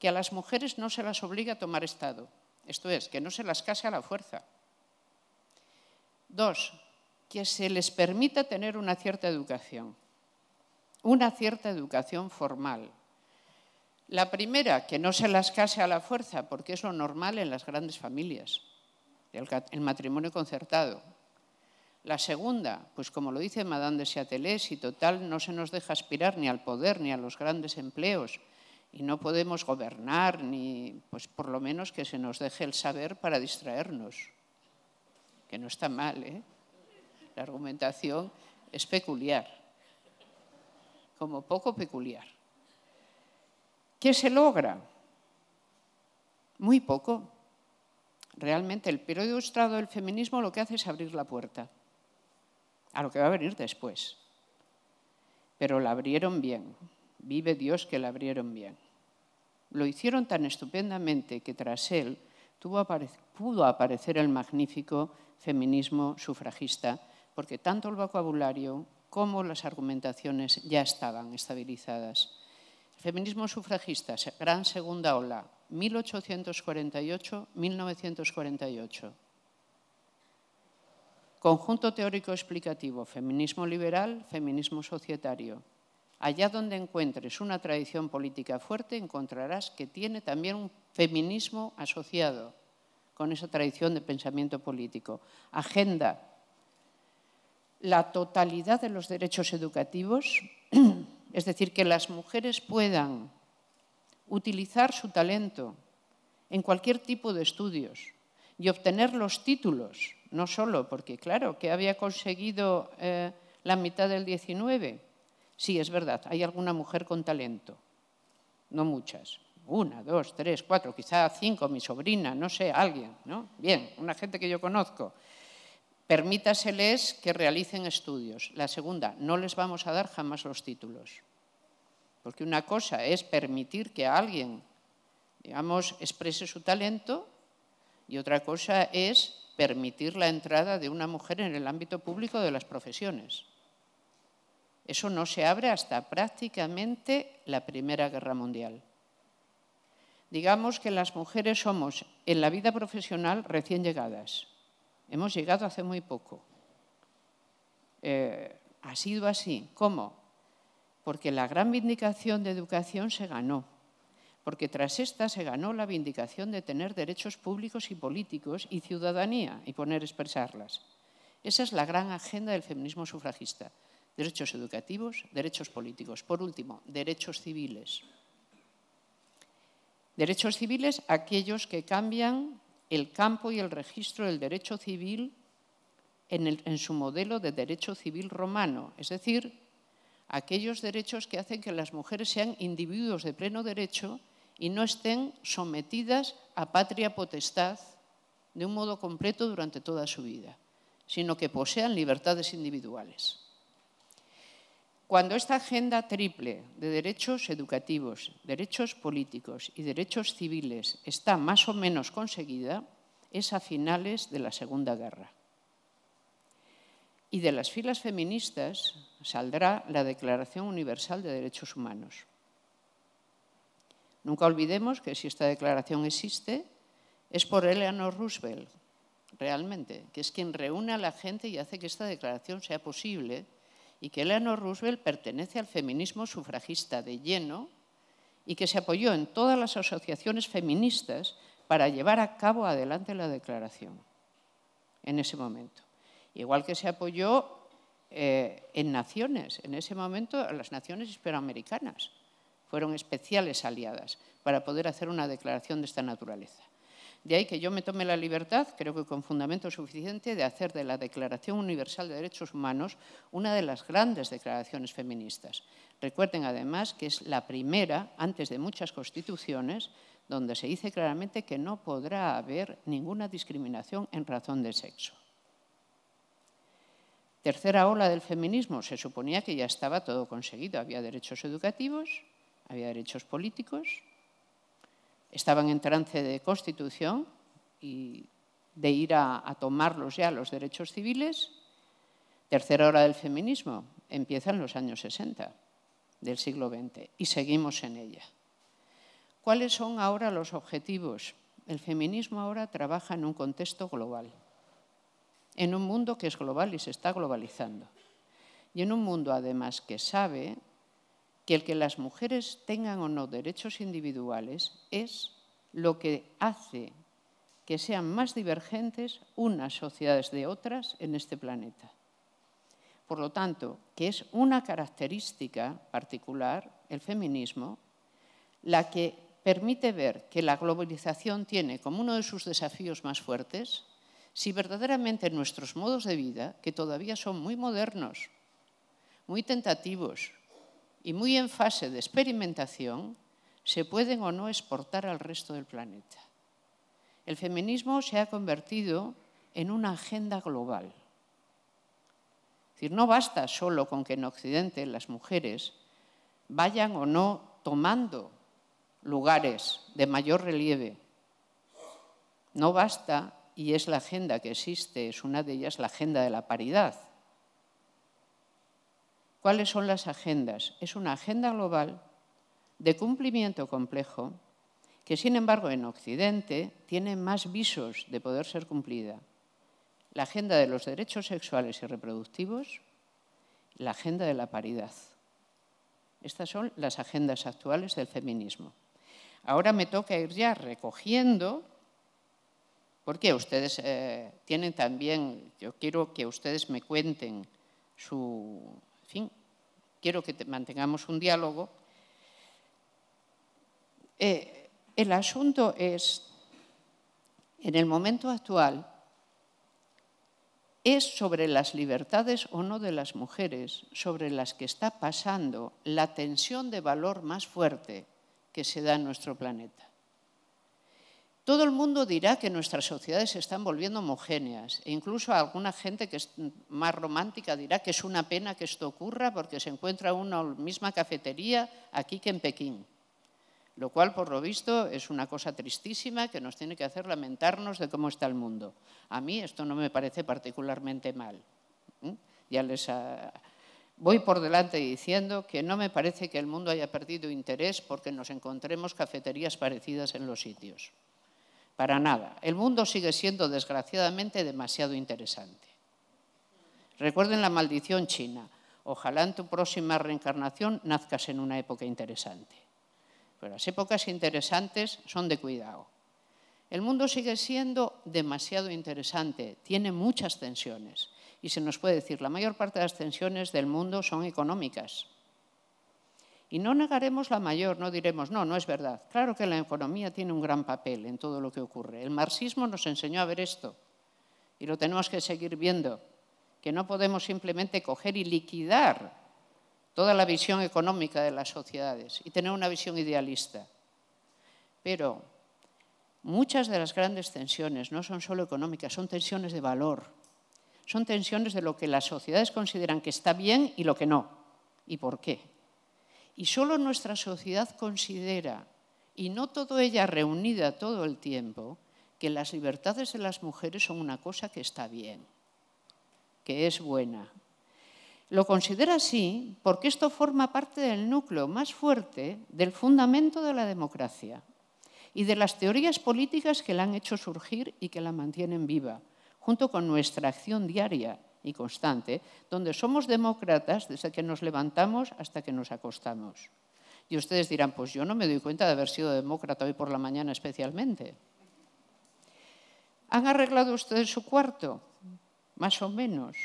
que a las mujeres no se las obliga a tomar Estado, esto es, que no se las case a la fuerza. Dos, que se les permita tener una cierta educación, una cierta educación formal. La primera, que no se las case a la fuerza, porque es lo normal en las grandes familias, el matrimonio concertado. La segunda, pues como lo dice Madame de Châtelet, y total no se nos deja aspirar ni al poder ni a los grandes empleos, y no podemos gobernar ni, pues por lo menos que se nos deje el saber para distraernos, que no está mal, ¿eh? La argumentación es peculiar, como poco peculiar. ¿Qué se logra? Muy poco. Realmente el periodo ilustrado del feminismo lo que hace es abrir la puerta a lo que va a venir después. Pero la abrieron bien. Vive Dios que la abrieron bien. Lo hicieron tan estupendamente que tras él pudo aparecer el magnífico feminismo sufragista, porque tanto el vocabulario como las argumentaciones ya estaban estabilizadas. feminismo sufragista, gran segunda ola, 1848-1948. Conjunto teórico explicativo, feminismo liberal, feminismo societario, Allá donde encuentres una tradición política fuerte, encontrarás que tiene también un feminismo asociado con esa tradición de pensamiento político. Agenda. La totalidad de los derechos educativos, *clears throat* es decir, que las mujeres puedan utilizar su talento en cualquier tipo de estudios y obtener los títulos, no solo porque, claro, que había conseguido eh, la mitad del 19, Sí, es verdad, hay alguna mujer con talento, no muchas. Una, dos, tres, cuatro, quizá cinco, mi sobrina, no sé, alguien, ¿no? Bien, una gente que yo conozco. Permítaseles que realicen estudios. La segunda, no les vamos a dar jamás los títulos. Porque una cosa es permitir que alguien, digamos, exprese su talento y otra cosa es permitir la entrada de una mujer en el ámbito público de las profesiones. Eso no se abre hasta prácticamente la Primera Guerra Mundial. Digamos que las mujeres somos en la vida profesional recién llegadas. Hemos llegado hace muy poco. Eh, ha sido así. ¿Cómo? Porque la gran vindicación de educación se ganó. Porque tras esta se ganó la vindicación de tener derechos públicos y políticos y ciudadanía y poner expresarlas. Esa es la gran agenda del feminismo sufragista derechos educativos, derechos políticos. Por último, derechos civiles. Derechos civiles, aquellos que cambian el campo y el registro del derecho civil en, su modelo de derecho civil romano, es decir, aquellos derechos que hacen que las mujeres sean individuos de pleno derecho y no estén sometidas a patria potestad de un modo completo durante toda su vida, sino que posean libertades individuales. Cuando esta agenda triple de derechos educativos, derechos políticos y derechos civiles está más o menos conseguida, es a finales de la Segunda Guerra. Y de las filas feministas saldrá la Declaración Universal de Derechos Humanos. Nunca olvidemos que si esta declaración existe, es por Eleanor Roosevelt, realmente, que es quien reúne a la gente y hace que esta declaración sea posible y que Eleanor Roosevelt pertenece al feminismo sufragista de lleno y que se apoyó en todas las asociaciones feministas para llevar a cabo adelante la declaración en ese momento. Igual que se apoyó eh, en naciones, en ese momento las naciones hispanoamericanas fueron especiales aliadas para poder hacer una declaración de esta naturaleza. De ahí que yo me tome la libertad, creo que con fundamento suficiente, de hacer de la Declaración Universal de Derechos Humanos una de las grandes declaraciones feministas. Recuerden además que es la primera, antes de muchas constituciones, donde se dice claramente que no podrá haber ninguna discriminación en razón de sexo. Tercera ola del feminismo, se suponía que ya estaba todo conseguido. Había derechos educativos, había derechos políticos, estaban en trance de constitución y de ir a, tomarlos ya los derechos civiles. Tercera hora del feminismo, empieza en los años 60 del siglo XX y seguimos en ella. ¿Cuáles son ahora los objetivos? El feminismo ahora trabaja en un contexto global, en un mundo que es global y se está globalizando. Y en un mundo, además, que sabe y el que las mujeres tengan o no derechos individuales es lo que hace que sean más divergentes unas sociedades de otras en este planeta. Por lo tanto, que es una característica particular, el feminismo, la que permite ver que la globalización tiene como uno de sus desafíos más fuertes si verdaderamente nuestros modos de vida, que todavía son muy modernos, muy tentativos, y muy en fase de experimentación, se pueden o no exportar al resto del planeta. El feminismo se ha convertido en una agenda global. Es decir, no basta solo con que en Occidente las mujeres vayan o no tomando lugares de mayor relieve. No basta, y es la agenda que existe, es una de ellas la agenda de la paridad, ¿Cuáles son las agendas? Es una agenda global de cumplimiento complejo que, sin embargo, en Occidente tiene más visos de poder ser cumplida. La agenda de los derechos sexuales y reproductivos, la agenda de la paridad. Estas son las agendas actuales del feminismo. Ahora me toca ir ya recogiendo, porque ustedes eh, tienen también, yo quiero que ustedes me cuenten su, fin, quiero que mantengamos un diálogo. Eh, el asunto es, en el momento actual, es sobre las libertades o no de las mujeres sobre las que está pasando la tensión de valor más fuerte que se da en nuestro planeta. Todo el mundo dirá que nuestras sociedades se están volviendo homogéneas e incluso alguna gente que es más romántica dirá que es una pena que esto ocurra porque se encuentra una misma cafetería aquí que en Pekín, lo cual por lo visto es una cosa tristísima que nos tiene que hacer lamentarnos de cómo está el mundo. A mí esto no me parece particularmente mal. Ya les ah, voy por delante diciendo que no me parece que el mundo haya perdido interés porque nos encontremos cafeterías parecidas en los sitios. Para nada. El mundo sigue siendo, desgraciadamente, demasiado interesante. Recuerden la maldición china. Ojalá en tu próxima reencarnación nazcas en una época interesante. Pero las épocas interesantes son de cuidado. El mundo sigue siendo demasiado interesante, tiene muchas tensiones y se nos puede decir, la mayor parte de las tensiones del mundo son económicas, y no negaremos la mayor, no diremos, no, no es verdad. Claro que la economía tiene un gran papel en todo lo que ocurre. El marxismo nos enseñó a ver esto y lo tenemos que seguir viendo, que no podemos simplemente coger y liquidar toda la visión económica de las sociedades y tener una visión idealista. Pero muchas de las grandes tensiones no son solo económicas, son tensiones de valor, son tensiones de lo que las sociedades consideran que está bien y lo que no, y por qué. Y solo nuestra sociedad considera, y no todo ella reunida todo el tiempo, que las libertades de las mujeres son una cosa que está bien, que es buena. Lo considera así porque esto forma parte del núcleo más fuerte del fundamento de la democracia y de las teorías políticas que la han hecho surgir y que la mantienen viva, junto con nuestra acción diaria y constante, donde somos demócratas desde que nos levantamos hasta que nos acostamos. Y ustedes dirán, pues yo no me doy cuenta de haber sido demócrata hoy por la mañana especialmente. ¿Han arreglado ustedes su cuarto? Más o menos.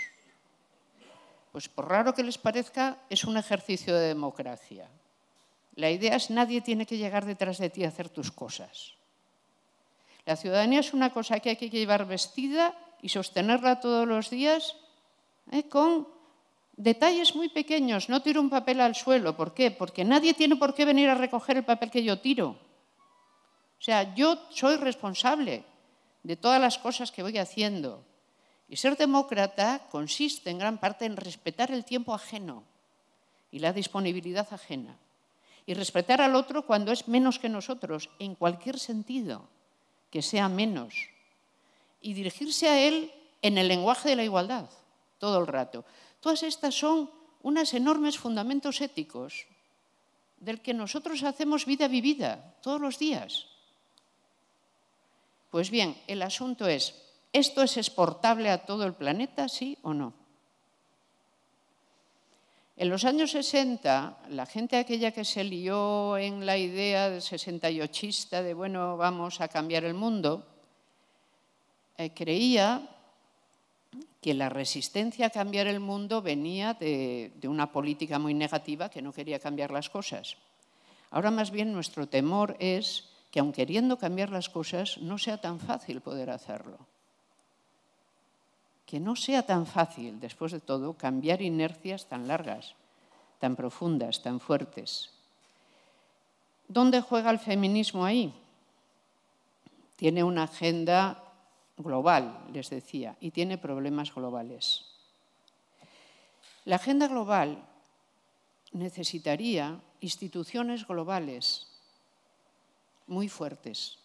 Pues por raro que les parezca, es un ejercicio de democracia. La idea es nadie tiene que llegar detrás de ti a hacer tus cosas. La ciudadanía es una cosa que hay que llevar vestida y sostenerla todos los días ¿eh? con detalles muy pequeños. No tiro un papel al suelo. ¿Por qué? Porque nadie tiene por qué venir a recoger el papel que yo tiro. O sea, yo soy responsable de todas las cosas que voy haciendo. Y ser demócrata consiste en gran parte en respetar el tiempo ajeno y la disponibilidad ajena. Y respetar al otro cuando es menos que nosotros, en cualquier sentido, que sea menos. Y dirigirse a él en el lenguaje de la igualdad todo el rato. Todas estas son unos enormes fundamentos éticos del que nosotros hacemos vida vivida todos los días. Pues bien, el asunto es, ¿esto es exportable a todo el planeta, sí o no? En los años 60, la gente aquella que se lió en la idea del 68ista de, bueno, vamos a cambiar el mundo, eh, creía que la resistencia a cambiar el mundo venía de, una política muy negativa que no quería cambiar las cosas. Ahora más bien nuestro temor es que aun queriendo cambiar las cosas no sea tan fácil poder hacerlo. Que no sea tan fácil, después de todo, cambiar inercias tan largas, tan profundas, tan fuertes. ¿Dónde juega el feminismo ahí? Tiene una agenda global, les decía, y tiene problemas globales. La agenda global necesitaría instituciones globales muy fuertes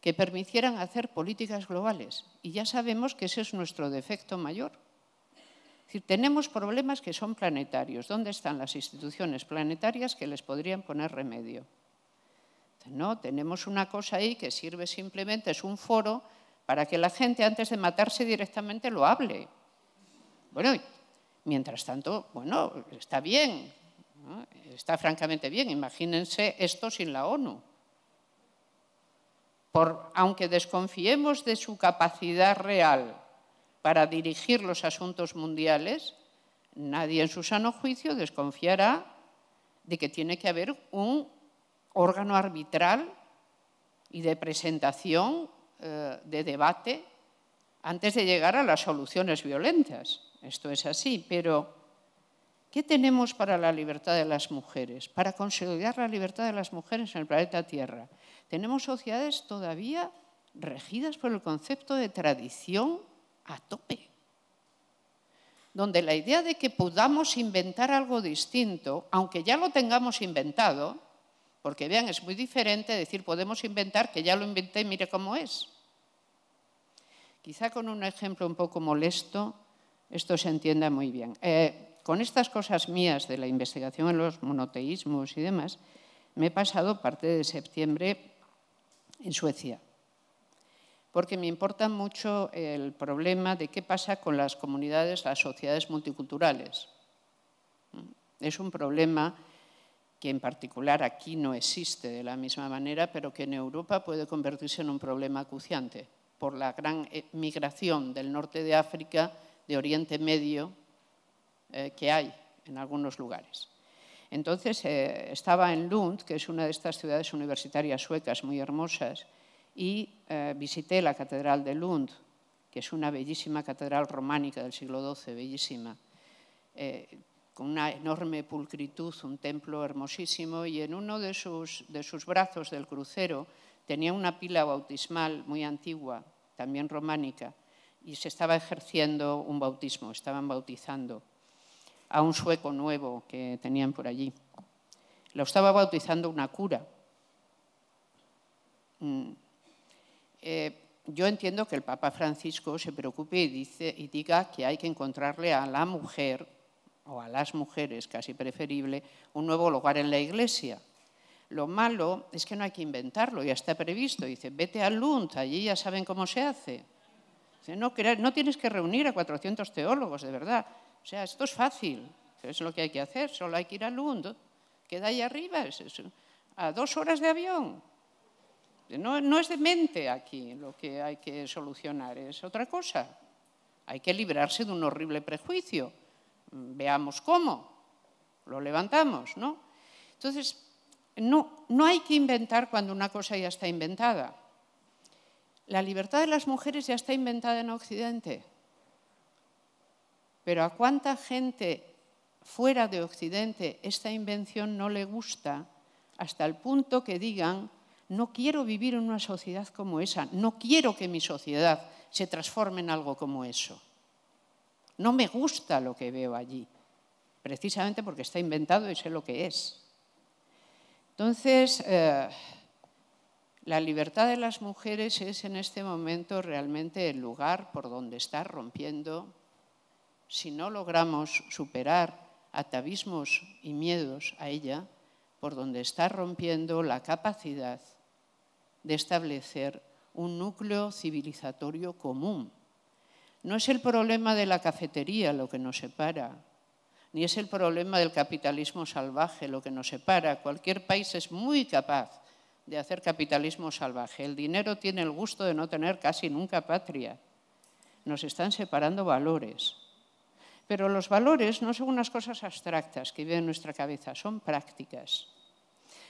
que permitieran hacer políticas globales. Y ya sabemos que ese es nuestro defecto mayor. tenemos problemas que son planetarios. ¿Dónde están las instituciones planetarias que les podrían poner remedio? No, tenemos una cosa ahí que sirve simplemente, es un foro para que la gente antes de matarse directamente lo hable. Bueno, mientras tanto, bueno, está bien, está francamente bien. Imagínense esto sin la ONU. Por, aunque desconfiemos de su capacidad real para dirigir los asuntos mundiales, nadie en su sano juicio desconfiará de que tiene que haber un órgano arbitral y de presentación eh, de debate antes de llegar a las soluciones violentas. Esto es así, pero ¿qué tenemos para la libertad de las mujeres? Para consolidar la libertad de las mujeres en el planeta Tierra. Tenemos sociedades todavía regidas por el concepto de tradición a tope, donde la idea de que podamos inventar algo distinto, aunque ya lo tengamos inventado, porque vean, es muy diferente decir podemos inventar que ya lo inventé, mire cómo es. Quizá con un ejemplo un poco molesto esto se entienda muy bien. Eh, con estas cosas mías de la investigación en los monoteísmos y demás, me he pasado parte de septiembre en Suecia, porque me importa mucho el problema de qué pasa con las comunidades, las sociedades multiculturales. Es un problema que en particular aquí no existe de la misma manera, pero que en Europa puede convertirse en un problema acuciante por la gran eh, migración del norte de África, de Oriente Medio, eh, que hay en algunos lugares. Entonces eh, estaba en Lund, que es una de estas ciudades universitarias suecas muy hermosas, y visité la Catedral de Lund, que es una bellísima catedral románica del siglo XII, bellísima, con una enorme pulcritud, un templo hermosísimo, y en uno de sus brazos del crucero tenía una pila bautismal muy antigua, también románica, y se estaba ejerciendo un bautismo, estaban bautizando a un sueco nuevo que tenían por allí. Lo estaba bautizando una cura. Mm. Eh, yo entiendo que el Papa Francisco se preocupe y, y diga que hay que encontrarle a la mujer, o a las mujeres casi preferible, un nuevo lugar en la Iglesia lo malo es que no hay que inventarlo, ya está previsto. Dice, vete a Lund, allí ya saben cómo se hace. no, no tienes que reunir a 400 teólogos, de verdad. O sea, esto es fácil, es lo que hay que hacer, solo hay que ir a Lund. Queda ahí arriba, a dos horas de avión. No, no es de mente aquí lo que hay que solucionar, es otra cosa. Hay que librarse de un horrible prejuicio. Mm, veamos cómo. Lo levantamos, ¿no? Entonces, no, hay que inventar cuando una cosa ya está inventada. La libertad de las mujeres ya está inventada en Occidente. Pero ¿a cuánta gente fuera de Occidente esta invención no le gusta hasta el punto que digan, no quiero vivir en una sociedad como esa, no quiero que mi sociedad se transforme en algo como eso. No me gusta lo que veo allí, precisamente porque está inventado y sé lo que es. Entonces, eh, la libertad de las mujeres es en este momento realmente el lugar por donde está rompiendo. Si no logramos superar atavismos y miedos a ella, por donde está rompiendo la capacidad de establecer un núcleo civilizatorio común. No es el problema de la cafetería lo que nos separa, ni es el problema del capitalismo salvaje lo que nos separa. Cualquier país es muy capaz de hacer capitalismo salvaje. El dinero tiene el gusto de no tener casi nunca patria. Nos están separando valores. Pero los valores no son unas cosas abstractas que viven en nuestra cabeza, son prácticas.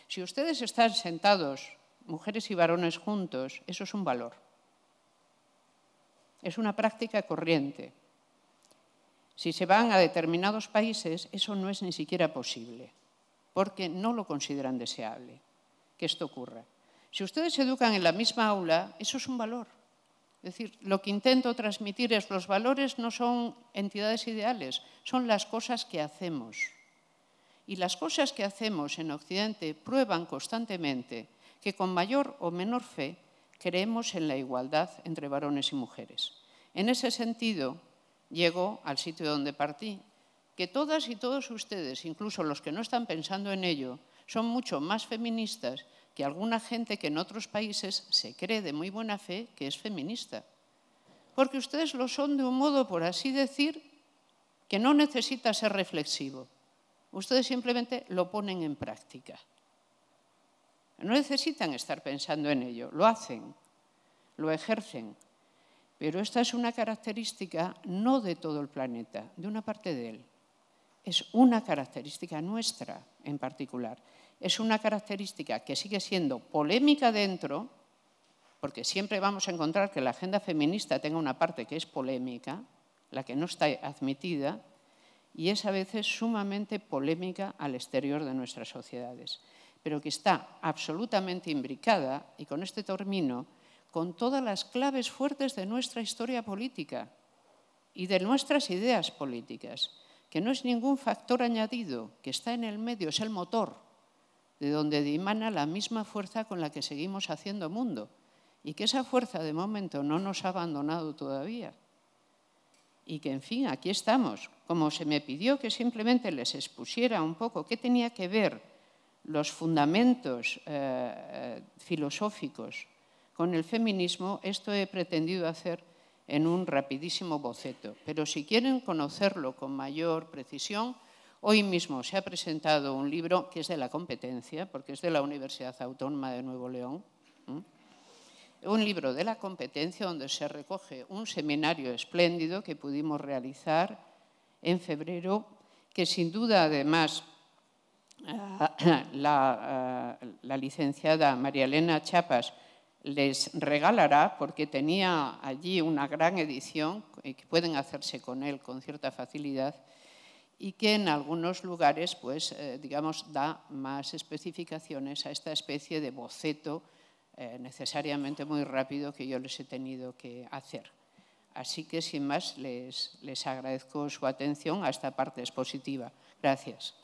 Si ustedes están sentados, mujeres y varones juntos, eso es un valor. Es una práctica corriente. Si se van a determinados países, eso no es ni siquiera posible, porque no lo consideran deseable que esto ocurra. Si ustedes se educan en la misma aula, eso es un valor. Es decir, lo que intento transmitir es los valores no son entidades ideales, son las cosas que hacemos. Y las cosas que hacemos en Occidente prueban constantemente que con mayor o menor fe creemos en la igualdad entre varones y mujeres. En ese sentido, llego al sitio donde partí. Que todas y todos ustedes, incluso los que no están pensando en ello, son mucho más feministas que alguna gente que en otros países se cree de muy buena fe que es feminista. Porque ustedes lo son de un modo, por así decir, que no necesita ser reflexivo. Ustedes simplemente lo ponen en práctica. No necesitan estar pensando en ello, lo hacen, lo ejercen. Pero esta es una característica no de todo el planeta, de una parte de él. Es una característica nuestra en particular. Es una característica que sigue siendo polémica dentro, porque siempre vamos a encontrar que la agenda feminista tenga una parte que es polémica, la que no está admitida, y es a veces sumamente polémica al exterior de nuestras sociedades, pero que está absolutamente imbricada, y con este termino, con todas las claves fuertes de nuestra historia política y de nuestras ideas políticas, que no es ningún factor añadido, que está en el medio, es el motor, de donde dimana la misma fuerza con la que seguimos haciendo mundo, y que esa fuerza de momento no nos ha abandonado todavía. Y que, en fin, aquí estamos. Como se me pidió que simplemente les expusiera un poco qué tenía que ver los fundamentos eh, eh, filosóficos con el feminismo esto he pretendido hacer en un rapidísimo boceto, pero si quieren conocerlo con mayor precisión, hoy mismo se ha presentado un libro que es de la competencia, porque es de la Universidad Autónoma de Nuevo León, un libro de la competencia donde se recoge un seminario espléndido que pudimos realizar en febrero, que sin duda además ah, *coughs* la, ah, la licenciada María Elena Chapas les regalará, porque tenía allí una gran edición, que pueden hacerse con él con cierta facilidad, y que en algunos lugares, pues, eh, digamos, da más especificaciones a esta especie de boceto eh, necesariamente muy rápido que yo les he tenido que hacer. Así que, sin más, les, les agradezco su atención a esta parte expositiva. Gracias.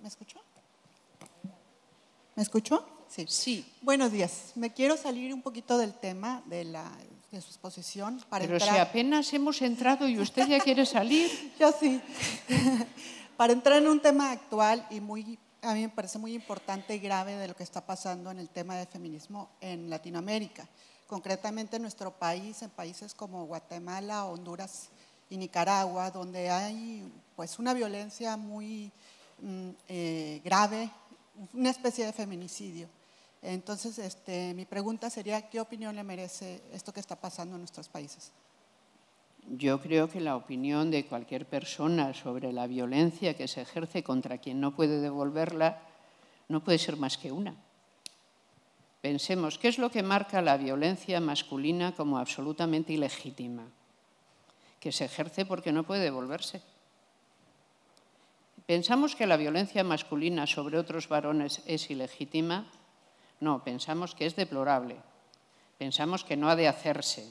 ¿Me escuchó? ¿Me escuchó? Sí. Buenos días. Me quiero salir un poquito del tema de, la, de su exposición para Pero si apenas hemos entrado y usted ya quiere salir. *laughs* Yo sí. *laughs* para entrar en un tema actual y muy a mí me parece muy importante y grave de lo que está pasando en el tema de feminismo en Latinoamérica, concretamente en nuestro país, en países como Guatemala, Honduras y Nicaragua, donde hay pues una violencia muy mm, eh, grave, una especie de feminicidio. Entonces, este, mi pregunta sería, ¿qué opinión le merece esto que está pasando en nuestros países? Yo creo que la opinión de cualquier persona sobre la violencia que se ejerce contra quien no puede devolverla no puede ser más que una. Pensemos, ¿qué es lo que marca la violencia masculina como absolutamente ilegítima? que se ejerce porque no puede devolverse. ¿Pensamos que la violencia masculina sobre otros varones es ilegítima? No, pensamos que es deplorable. Pensamos que no ha de hacerse.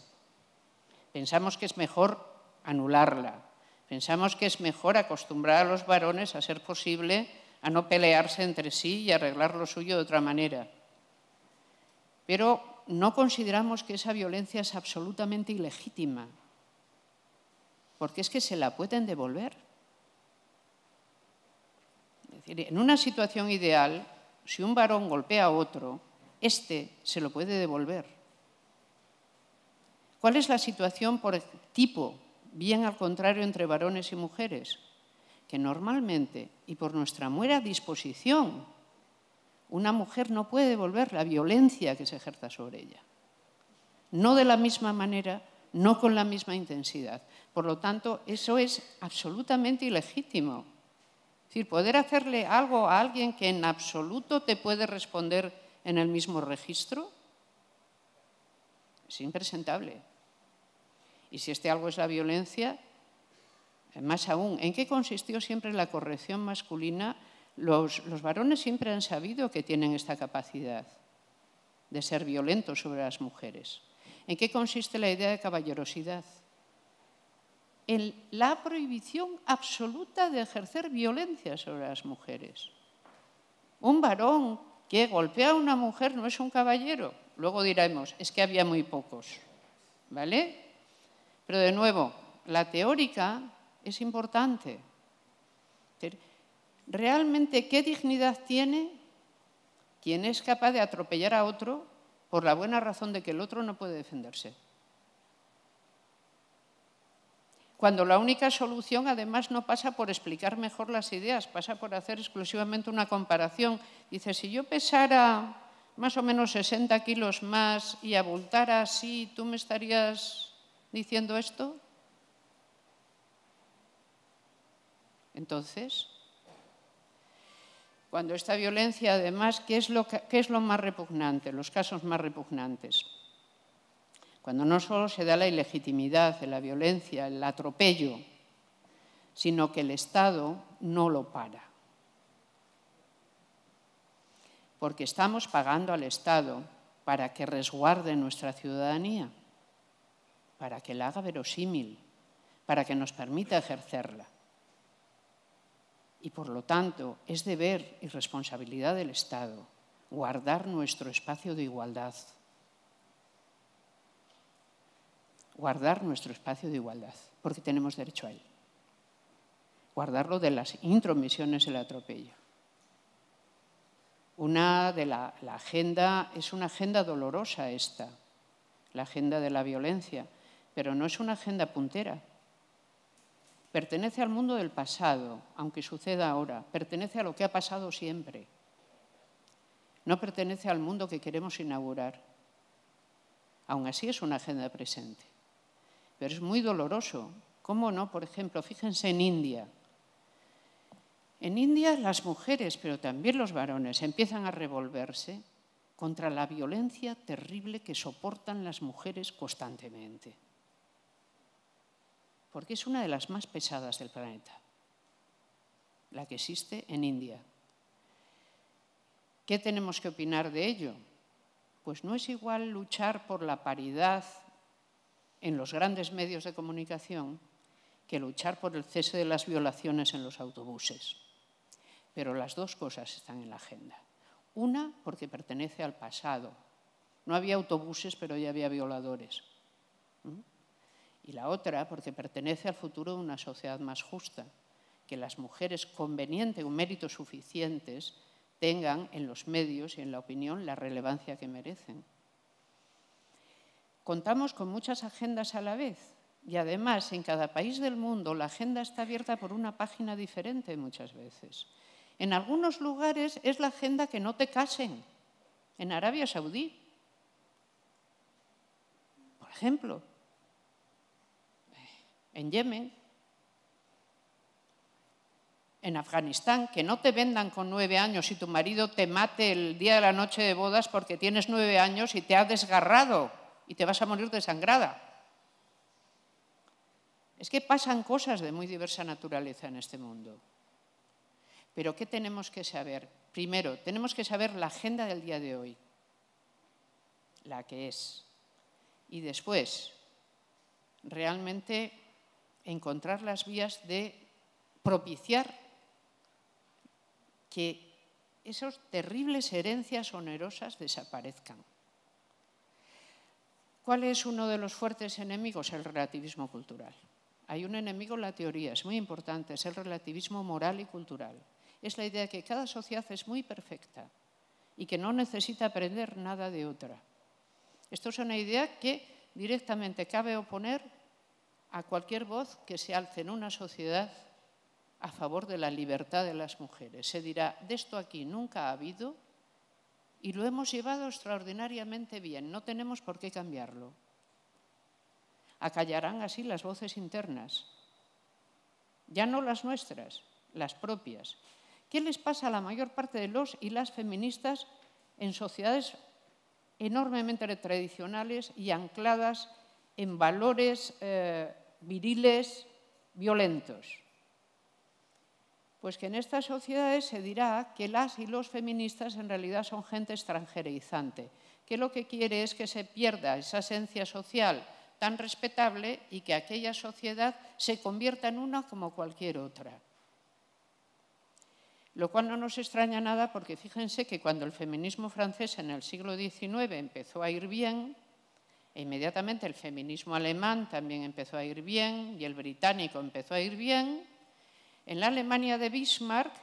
Pensamos que es mejor anularla. Pensamos que es mejor acostumbrar a los varones a ser posible a no pelearse entre sí y arreglar lo suyo de otra manera. Pero no consideramos que esa violencia es absolutamente ilegítima, porque es que se la pueden devolver. Es decir, en una situación ideal, si un varón golpea a otro, este se lo puede devolver. ¿Cuál es la situación por tipo? Bien al contrario entre varones y mujeres, que normalmente y por nuestra muera disposición, una mujer no puede devolver la violencia que se ejerza sobre ella. No de la misma manera, no con la misma intensidad. Por lo tanto, eso es absolutamente ilegítimo. Es decir, poder hacerle algo a alguien que en absoluto te puede responder en el mismo registro es impresentable. Y si este algo es la violencia, más aún, ¿en qué consistió siempre la corrección masculina? Los, los varones siempre han sabido que tienen esta capacidad de ser violentos sobre las mujeres. ¿En qué consiste la idea de caballerosidad? en la prohibición absoluta de ejercer violencia sobre las mujeres. Un varón que golpea a una mujer no es un caballero. Luego diremos, es que había muy pocos. ¿Vale? Pero de nuevo, la teórica es importante. ¿Realmente qué dignidad tiene quien es capaz de atropellar a otro por la buena razón de que el otro no puede defenderse? cuando la única solución además no pasa por explicar mejor las ideas, pasa por hacer exclusivamente una comparación. Dice, si yo pesara más o menos 60 kilos más y abultara así, ¿tú me estarías diciendo esto? Entonces, cuando esta violencia además, ¿qué es lo, qué es lo más repugnante, los casos más repugnantes? cuando no solo se da la ilegitimidad, la violencia, el atropello, sino que el Estado no lo para. Porque estamos pagando al Estado para que resguarde nuestra ciudadanía, para que la haga verosímil, para que nos permita ejercerla. Y por lo tanto, es deber y responsabilidad del Estado guardar nuestro espacio de igualdad guardar nuestro espacio de igualdad, porque tenemos derecho a él. Guardarlo de las intromisiones el atropello. Una de la, la agenda, es una agenda dolorosa esta, la agenda de la violencia, pero no es una agenda puntera. Pertenece al mundo del pasado, aunque suceda ahora, pertenece a lo que ha pasado siempre. No pertenece al mundo que queremos inaugurar. Aún así es una agenda presente pero es muy doloroso. ¿Cómo no? Por ejemplo, fíjense en India. En India las mujeres, pero también los varones, empiezan a revolverse contra la violencia terrible que soportan las mujeres constantemente. Porque es una de las más pesadas del planeta, la que existe en India. ¿Qué tenemos que opinar de ello? Pues no es igual luchar por la paridad en los grandes medios de comunicación que luchar por el cese de las violaciones en los autobuses. Pero las dos cosas están en la agenda. Una porque pertenece al pasado. No había autobuses, pero ya había violadores. ¿Mm? Y la otra porque pertenece al futuro de una sociedad más justa, que las mujeres convenientes, un méritos suficientes, tengan en los medios y en la opinión la relevancia que merecen contamos con muchas agendas a la vez y además en cada país del mundo la agenda está abierta por una página diferente muchas veces. En algunos lugares es la agenda que no te casen, en Arabia Saudí, por ejemplo, en Yemen, en Afganistán, que no te vendan con nueve años y tu marido te mate el día de la noche de bodas porque tienes nueve años y te ha desgarrado y te vas a morir desangrada. Es que pasan cosas de muy diversa naturaleza en este mundo. Pero ¿qué tenemos que saber? Primero, tenemos que saber la agenda del día de hoy, la que es. Y después, realmente encontrar las vías de propiciar que esas terribles herencias onerosas desaparezcan. ¿Cuál es uno de los fuertes enemigos? El relativismo cultural. Hay un enemigo en la teoría, es muy importante, es el relativismo moral y cultural. Es la idea de que cada sociedad es muy perfecta y que no necesita aprender nada de otra. Esto es una idea que directamente cabe oponer a cualquier voz que se alce en una sociedad a favor de la libertad de las mujeres. Se dirá, de esto aquí nunca ha habido, y lo hemos llevado extraordinariamente bien, no tenemos por qué cambiarlo. Acallarán así las voces internas, ya no las nuestras, las propias. ¿Qué les pasa a la mayor parte de los y las feministas en sociedades enormemente tradicionales y ancladas en valores eh, viriles violentos? Pues que en estas sociedades se dirá que las y los feministas en realidad son gente extranjerizante, que lo que quiere es que se pierda esa esencia social tan respetable y que aquella sociedad se convierta en una como cualquier otra. Lo cual no nos extraña nada porque fíjense que cuando el feminismo francés en el siglo XIX empezó a ir bien, e inmediatamente el feminismo alemán también empezó a ir bien y el británico empezó a ir bien, en la Alemania de Bismarck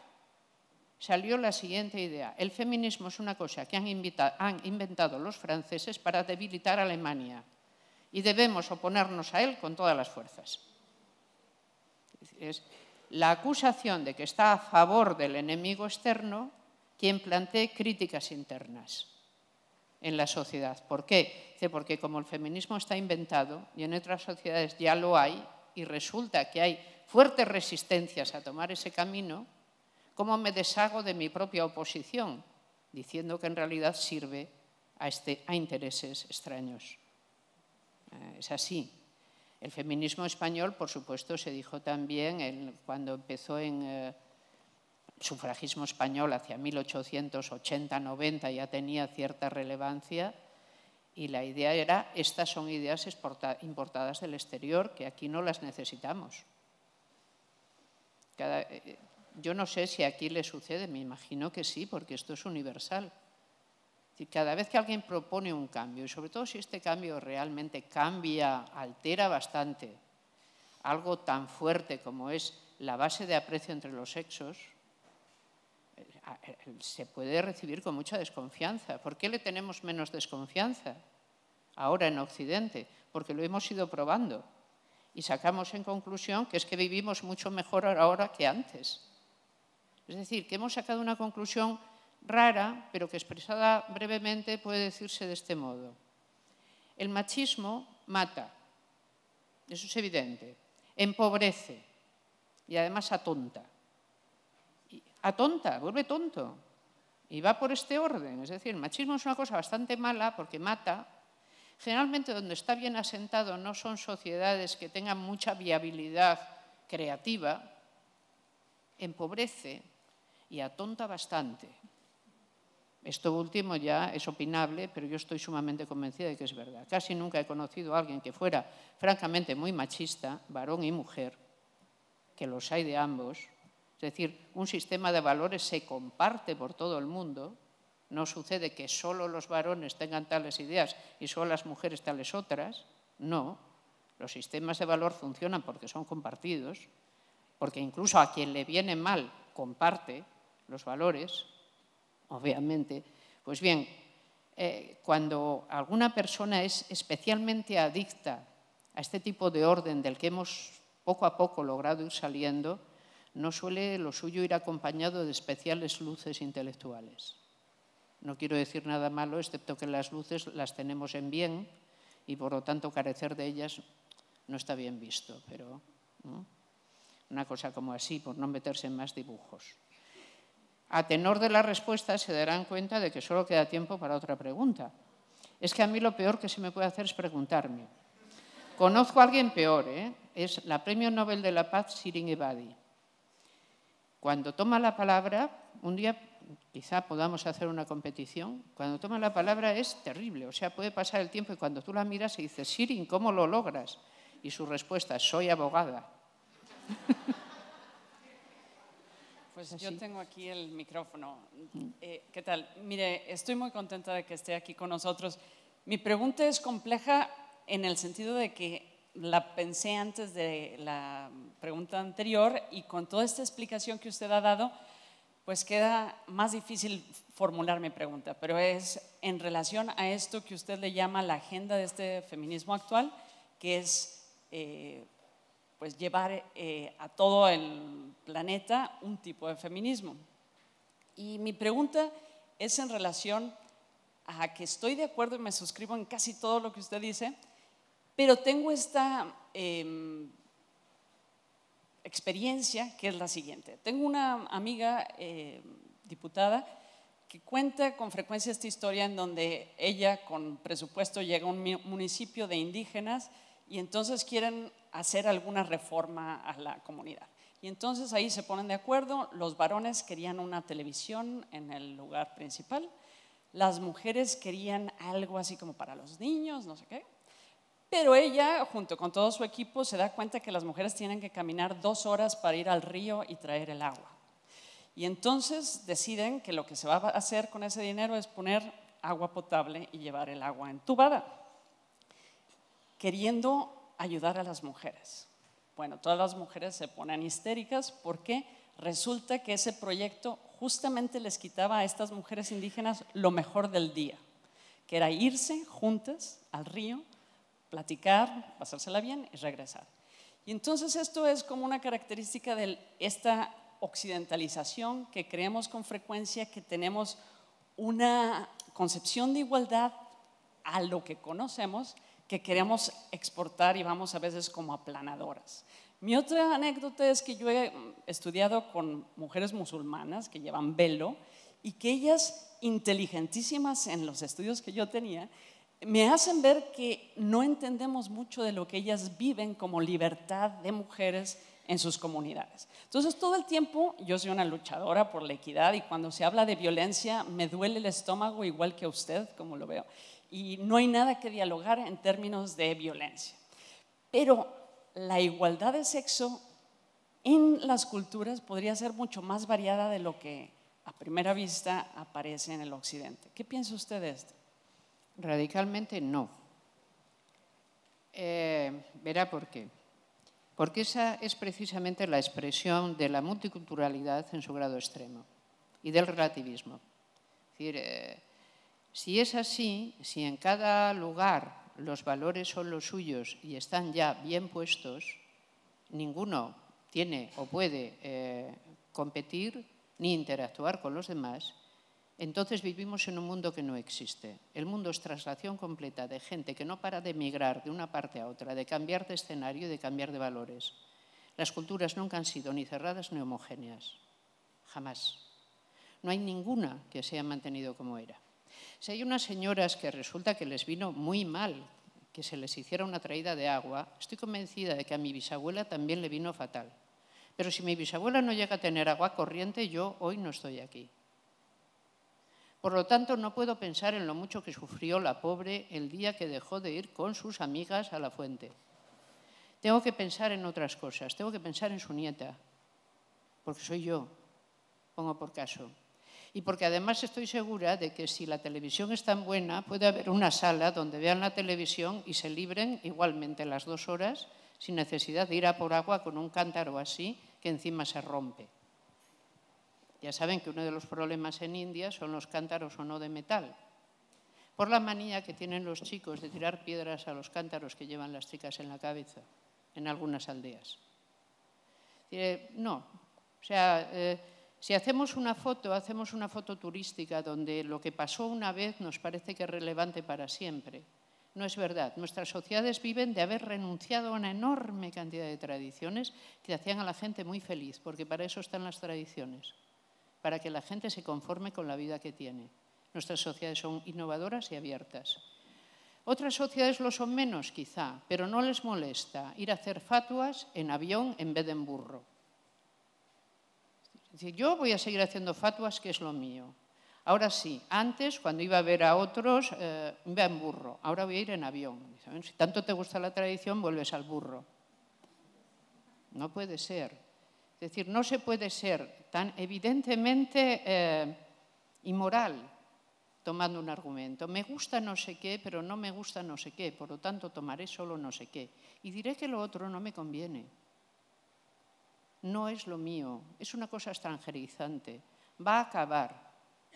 salió la siguiente idea. El feminismo es una cosa que han, inventado los franceses para debilitar a Alemania y debemos oponernos a él con todas las fuerzas. Es la acusación de que está a favor del enemigo externo quien plantee críticas internas en la sociedad. ¿Por qué? Porque como el feminismo está inventado y en otras sociedades ya lo hay, y resulta que hay fuertes resistencias a tomar ese camino, ¿cómo me deshago de mi propia oposición? Diciendo que en realidad sirve a, este, intereses extraños. Eh, es así. El feminismo español, por supuesto, se dijo también cuando empezó en eh, sufragismo español hacia 1880-90, ya tenía cierta relevancia y la idea era, estas son ideas importadas del exterior, que aquí no las necesitamos. Eh, yo no sé si aquí le sucede, me imagino que sí, porque esto es universal. Cada vez que alguien propone un cambio, y sobre todo si este cambio realmente cambia, altera bastante algo tan fuerte como es la base de aprecio entre los sexos, eh, se puede recibir con mucha desconfianza. ¿Por qué le tenemos menos desconfianza ahora en Occidente? Porque lo hemos ido probando y sacamos en conclusión que es que vivimos mucho mejor ahora que antes. Es decir, que hemos sacado una conclusión rara, pero que expresada brevemente puede decirse de este modo. El machismo mata, eso es evidente, empobrece y además atonta a tonta, vuelve tonto. Y va por este orden. Es decir, el machismo es una cosa bastante mala porque mata. Generalmente donde está bien asentado no son sociedades que tengan mucha viabilidad creativa, empobrece y atonta bastante. Esto último ya es opinable, pero yo estoy sumamente convencida de que es verdad. Casi nunca he conocido a alguien que fuera francamente muy machista, varón y mujer, que los hay de ambos, es decir, un sistema de valores se comparte por todo el mundo, no sucede que solo los varones tengan tales ideas y solo las mujeres tales otras, no. Los sistemas de valor funcionan porque son compartidos, porque incluso a quien le viene mal comparte los valores, obviamente. Pues bien, eh, cuando alguna persona es especialmente adicta a este tipo de orden del que hemos poco a poco logrado ir saliendo, no suele lo suyo ir acompañado de especiales luces intelectuales. No quiero decir nada malo, excepto que las luces las tenemos en bien y por lo tanto carecer de ellas no está bien visto, pero una cosa como así, por no meterse en más dibujos. A tenor de la respuesta se darán cuenta de que solo queda tiempo para otra pregunta. Es que a mí lo peor que se me puede hacer es preguntarme. Conozco a alguien peor, ¿eh? es la Premio Nobel de la Paz Sirin Ebadi cuando toma la palabra, un día quizá podamos hacer una competición, cuando toma la palabra es terrible, o sea, puede pasar el tiempo y cuando tú la miras y dices, Sirin, ¿cómo lo logras? Y su respuesta, soy abogada. *laughs* Pues yo tengo aquí el micrófono. Mm. Eh, ¿Qué tal? Mire, estoy muy contenta de que esté aquí con nosotros. Mi pregunta es compleja en el sentido de que la pensé antes de la pregunta anterior y con toda esta explicación que usted ha dado, pues queda más difícil formular mi pregunta, pero es en relación a esto que usted le llama la agenda de este feminismo actual, que es eh, pues llevar eh, a todo el planeta un tipo de feminismo. Y mi pregunta es en relación a que estoy de acuerdo y me suscribo en casi todo lo que usted dice, pero tengo esta em, experiencia que es la siguiente. Tengo una amiga em, diputada que cuenta con frecuencia esta historia en donde ella con presupuesto llega a un municipio de indígenas y entonces quieren hacer alguna reforma a la comunidad. Y entonces ahí se ponen de acuerdo, los varones querían una televisión en el lugar principal, las mujeres querían algo así como para los niños, no sé qué, pero ella, junto con todo su equipo, se da cuenta que las mujeres tienen que caminar dos horas para ir al río y traer el agua. Y entonces deciden que lo que se va a hacer con ese dinero es poner agua potable y llevar el agua entubada, queriendo ayudar a las mujeres. Bueno, todas las mujeres se ponen histéricas porque resulta que ese proyecto justamente les quitaba a estas mujeres indígenas lo mejor del día, que era irse juntas al río platicar, pasársela bien y regresar. Y entonces esto es como una característica de esta occidentalización que creemos con frecuencia que tenemos una concepción de igualdad a lo que conocemos que queremos exportar y vamos a veces como aplanadoras. Mi otra anécdota es que yo he estudiado con mujeres musulmanas que llevan velo y que ellas, inteligentísimas en los estudios que yo tenía, me hacen ver que no entendemos mucho de lo que ellas viven como libertad de mujeres en sus comunidades. Entonces, todo el tiempo yo soy una luchadora por la equidad y cuando se habla de violencia me duele el estómago igual que a usted, como lo veo. Y no hay nada que dialogar en términos de violencia. Pero la igualdad de sexo en las culturas podría ser mucho más variada de lo que a primera vista aparece en el occidente. ¿Qué piensa usted de esto? Radicalmente no. Eh, verá por qué. Porque esa es precisamente la expresión de la multiculturalidad en su grado extremo y del relativismo. Es decir, eh, si es así, si en cada lugar los valores son los suyos y están ya bien puestos, ninguno tiene o puede eh, competir ni interactuar con los demás, entonces vivimos en un mundo que no existe. El mundo es traslación completa de gente que no para de emigrar de una parte a otra, de cambiar de escenario y de cambiar de valores. Las culturas nunca han sido ni cerradas ni homogéneas. Jamás. No hay ninguna que se haya mantenido como era. Si hay unas señoras que resulta que les vino muy mal que se les hiciera una traída de agua, estoy convencida de que a mi bisabuela también le vino fatal. Pero si mi bisabuela no llega a tener agua corriente, yo hoy no estoy aquí. Por lo tanto, no puedo pensar en lo mucho que sufrió la pobre el día que dejó de ir con sus amigas a la fuente. Tengo que pensar en otras cosas, tengo que pensar en su nieta, porque soy yo, pongo por caso. Y porque además estoy segura de que si la televisión es tan buena, puede haber una sala donde vean la televisión y se libren igualmente las dos horas sin necesidad de ir a por agua con un cántaro así que encima se rompe. Ya saben que uno de los problemas en India son los cántaros o no de metal, por la manía que tienen los chicos de tirar piedras a los cántaros que llevan las chicas en la cabeza, en algunas aldeas. no, o sea, eh, si hacemos una foto, hacemos una foto turística donde lo que pasó una vez nos parece que es relevante para siempre. No es verdad. Nuestras sociedades viven de haber renunciado a una enorme cantidad de tradiciones que hacían a la gente muy feliz, porque para eso están las tradiciones para que la gente se conforme con la vida que tiene. Nuestras sociedades son innovadoras y abiertas. Otras sociedades lo son menos, quizá, pero no les molesta ir a hacer fatuas en avión en vez de en burro. yo voy a seguir haciendo fatuas, que es lo mío. Ahora sí, antes, cuando iba a ver a otros, eh, iba en burro, ahora voy a ir en avión. Si tanto te gusta la tradición, vuelves al burro. No puede ser. Es decir, no se puede ser tan evidentemente eh, inmoral tomando un argumento. Me gusta no sé qué, pero no me gusta no sé qué, por lo tanto tomaré solo no sé qué. Y diré que lo otro no me conviene. No es lo mío, es una cosa extranjerizante. Va a acabar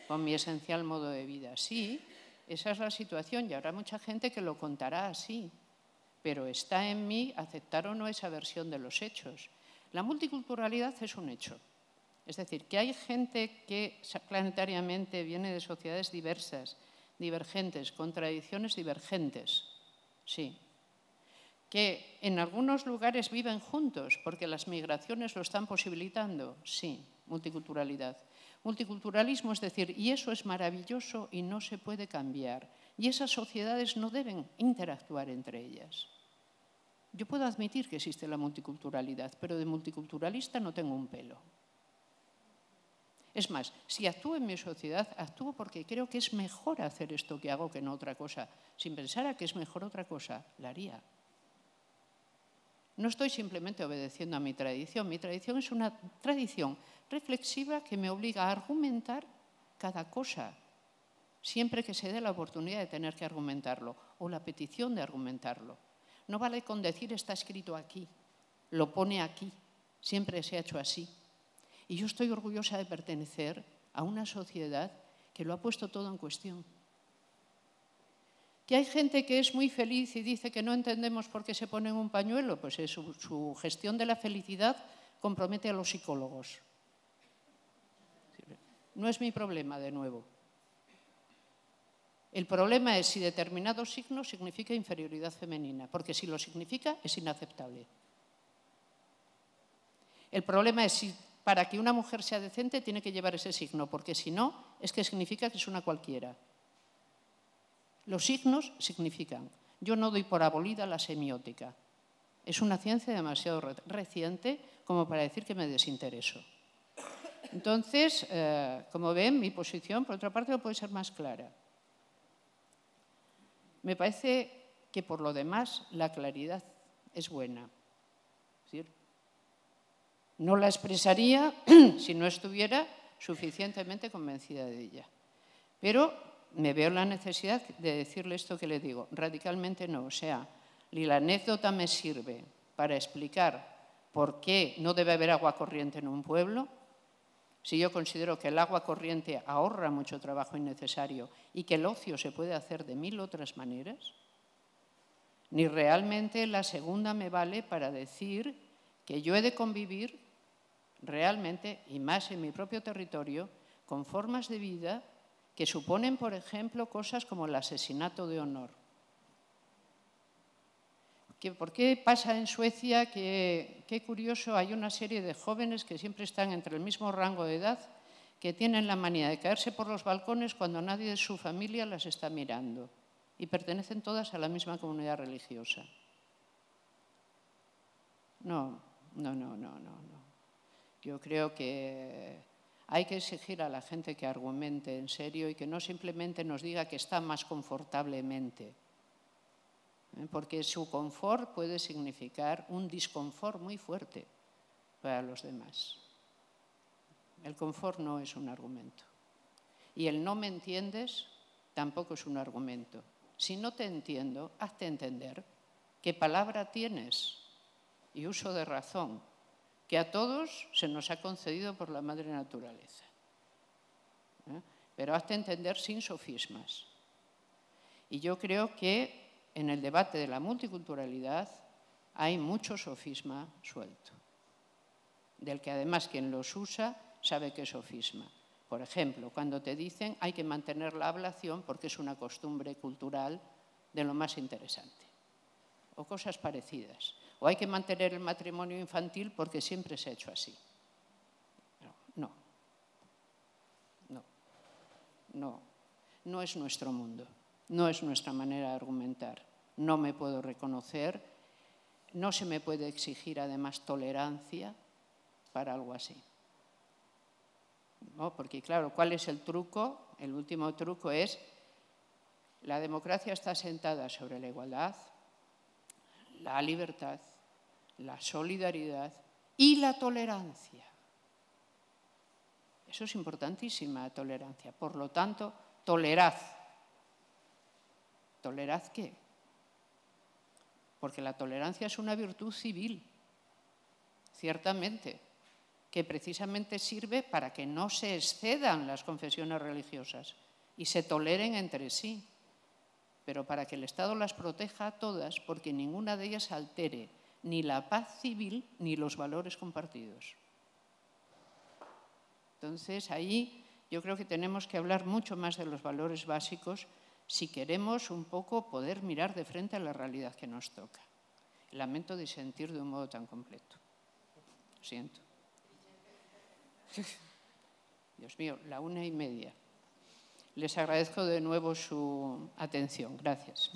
con mi esencial modo de vida. Sí, esa es la situación y habrá mucha gente que lo contará así, pero está en mí aceptar o no esa versión de los hechos. La multiculturalidad es un hecho. Es decir, que hay gente que planetariamente viene de sociedades diversas, divergentes, con tradiciones divergentes. Sí. Que en algunos lugares viven juntos porque las migraciones lo están posibilitando. Sí, multiculturalidad. Multiculturalismo, es decir, y eso es maravilloso y no se puede cambiar. Y esas sociedades no deben interactuar entre ellas. Yo puedo admitir que existe la multiculturalidad, pero de multiculturalista no tengo un pelo. Es más, si actúo en mi sociedad, actúo porque creo que es mejor hacer esto que hago que no otra cosa. Sin pensar a que es mejor otra cosa, la haría. No estoy simplemente obedeciendo a mi tradición. Mi tradición es una tradición reflexiva que me obliga a argumentar cada cosa, siempre que se dé la oportunidad de tener que argumentarlo o la petición de argumentarlo. No vale con decir está escrito aquí, lo pone aquí, siempre se ha hecho así. Y yo estoy orgullosa de pertenecer a una sociedad que lo ha puesto todo en cuestión. Que hay gente que es muy feliz y dice que no entendemos por qué se en un pañuelo, pues su gestión de la felicidad compromete a los psicólogos. No es mi problema, de nuevo. El problema es si determinado signo significa inferioridad femenina, porque si lo significa es inaceptable. El problema es si para que una mujer sea decente tiene que llevar ese signo, porque si no, es que significa que es una cualquiera. Los signos significan. Yo no doy por abolida la semiótica. Es una ciencia demasiado reciente como para decir que me desintereso. Entonces, eh, como ven, mi posición, por otra parte, no puede ser más clara. Me parece que por lo demás la claridad es buena. no la expresaría *clears throat* si no estuviera suficientemente convencida de ella. Pero me veo la necesidad de decirle esto que le digo. Radicalmente no. O sea, ni la anécdota me sirve para explicar por qué no debe haber agua corriente en un pueblo, si yo considero que el agua corriente ahorra mucho trabajo innecesario y que el ocio se puede hacer de mil otras maneras, ni realmente la segunda me vale para decir que yo he de convivir realmente, y más en mi propio territorio, con formas de vida que suponen, por ejemplo, cosas como el asesinato de honor, que por qué pasa en Suecia que, qué curioso, hay una serie de jóvenes que siempre están entre el mismo rango de edad, que tienen la manía de caerse por los balcones cuando nadie de su familia las está mirando y pertenecen todas a la misma comunidad religiosa. No, no, no, no, no. no. Yo creo que hay que exigir a la gente que argumente en serio y que no simplemente nos diga que está más confortablemente. ¿eh? porque su confort puede significar un disconfort muy fuerte para los demás. El confort no es un argumento. Y el no me entiendes tampoco es un argumento. Si no te entiendo, hazte entender qué palabra tienes y uso de razón, que a todos se nos ha concedido por la madre naturaleza. ¿eh? Pero hazte entender sin sofismas. Y yo creo que en el debate de la multiculturalidad hay mucho sofisma suelto, del que además quien los usa sabe que es sofisma. Por ejemplo, cuando te dicen hay que mantener la ablación porque es una costumbre cultural de lo más interesante, o cosas parecidas. O hay que mantener el matrimonio infantil porque siempre se ha hecho así. No, no, no, no es nuestro mundo, no es nuestra manera de argumentar no me puedo reconocer, no se me puede exigir además tolerancia para algo así. Porque claro, ¿cuál es el truco? El último truco es, la democracia está sentada sobre la igualdad, la libertad, la solidaridad y la tolerancia. Eso es importantísima tolerancia. Por lo tanto, tolerad. ¿Tolerad qué? porque la tolerancia es una virtud civil, ciertamente, que precisamente sirve para que no se excedan las confesiones religiosas y se toleren entre sí, pero para que el Estado las proteja a todas, porque ninguna de ellas altere ni la paz civil ni los valores compartidos. Entonces, ahí yo creo que tenemos que hablar mucho más de los valores básicos si queremos un poco poder mirar de frente a la realidad que nos toca. Lamento de sentir de un modo tan completo. Lo siento. *laughs* Dios mío, la una y media. Les agradezco de nuevo su atención. Gracias.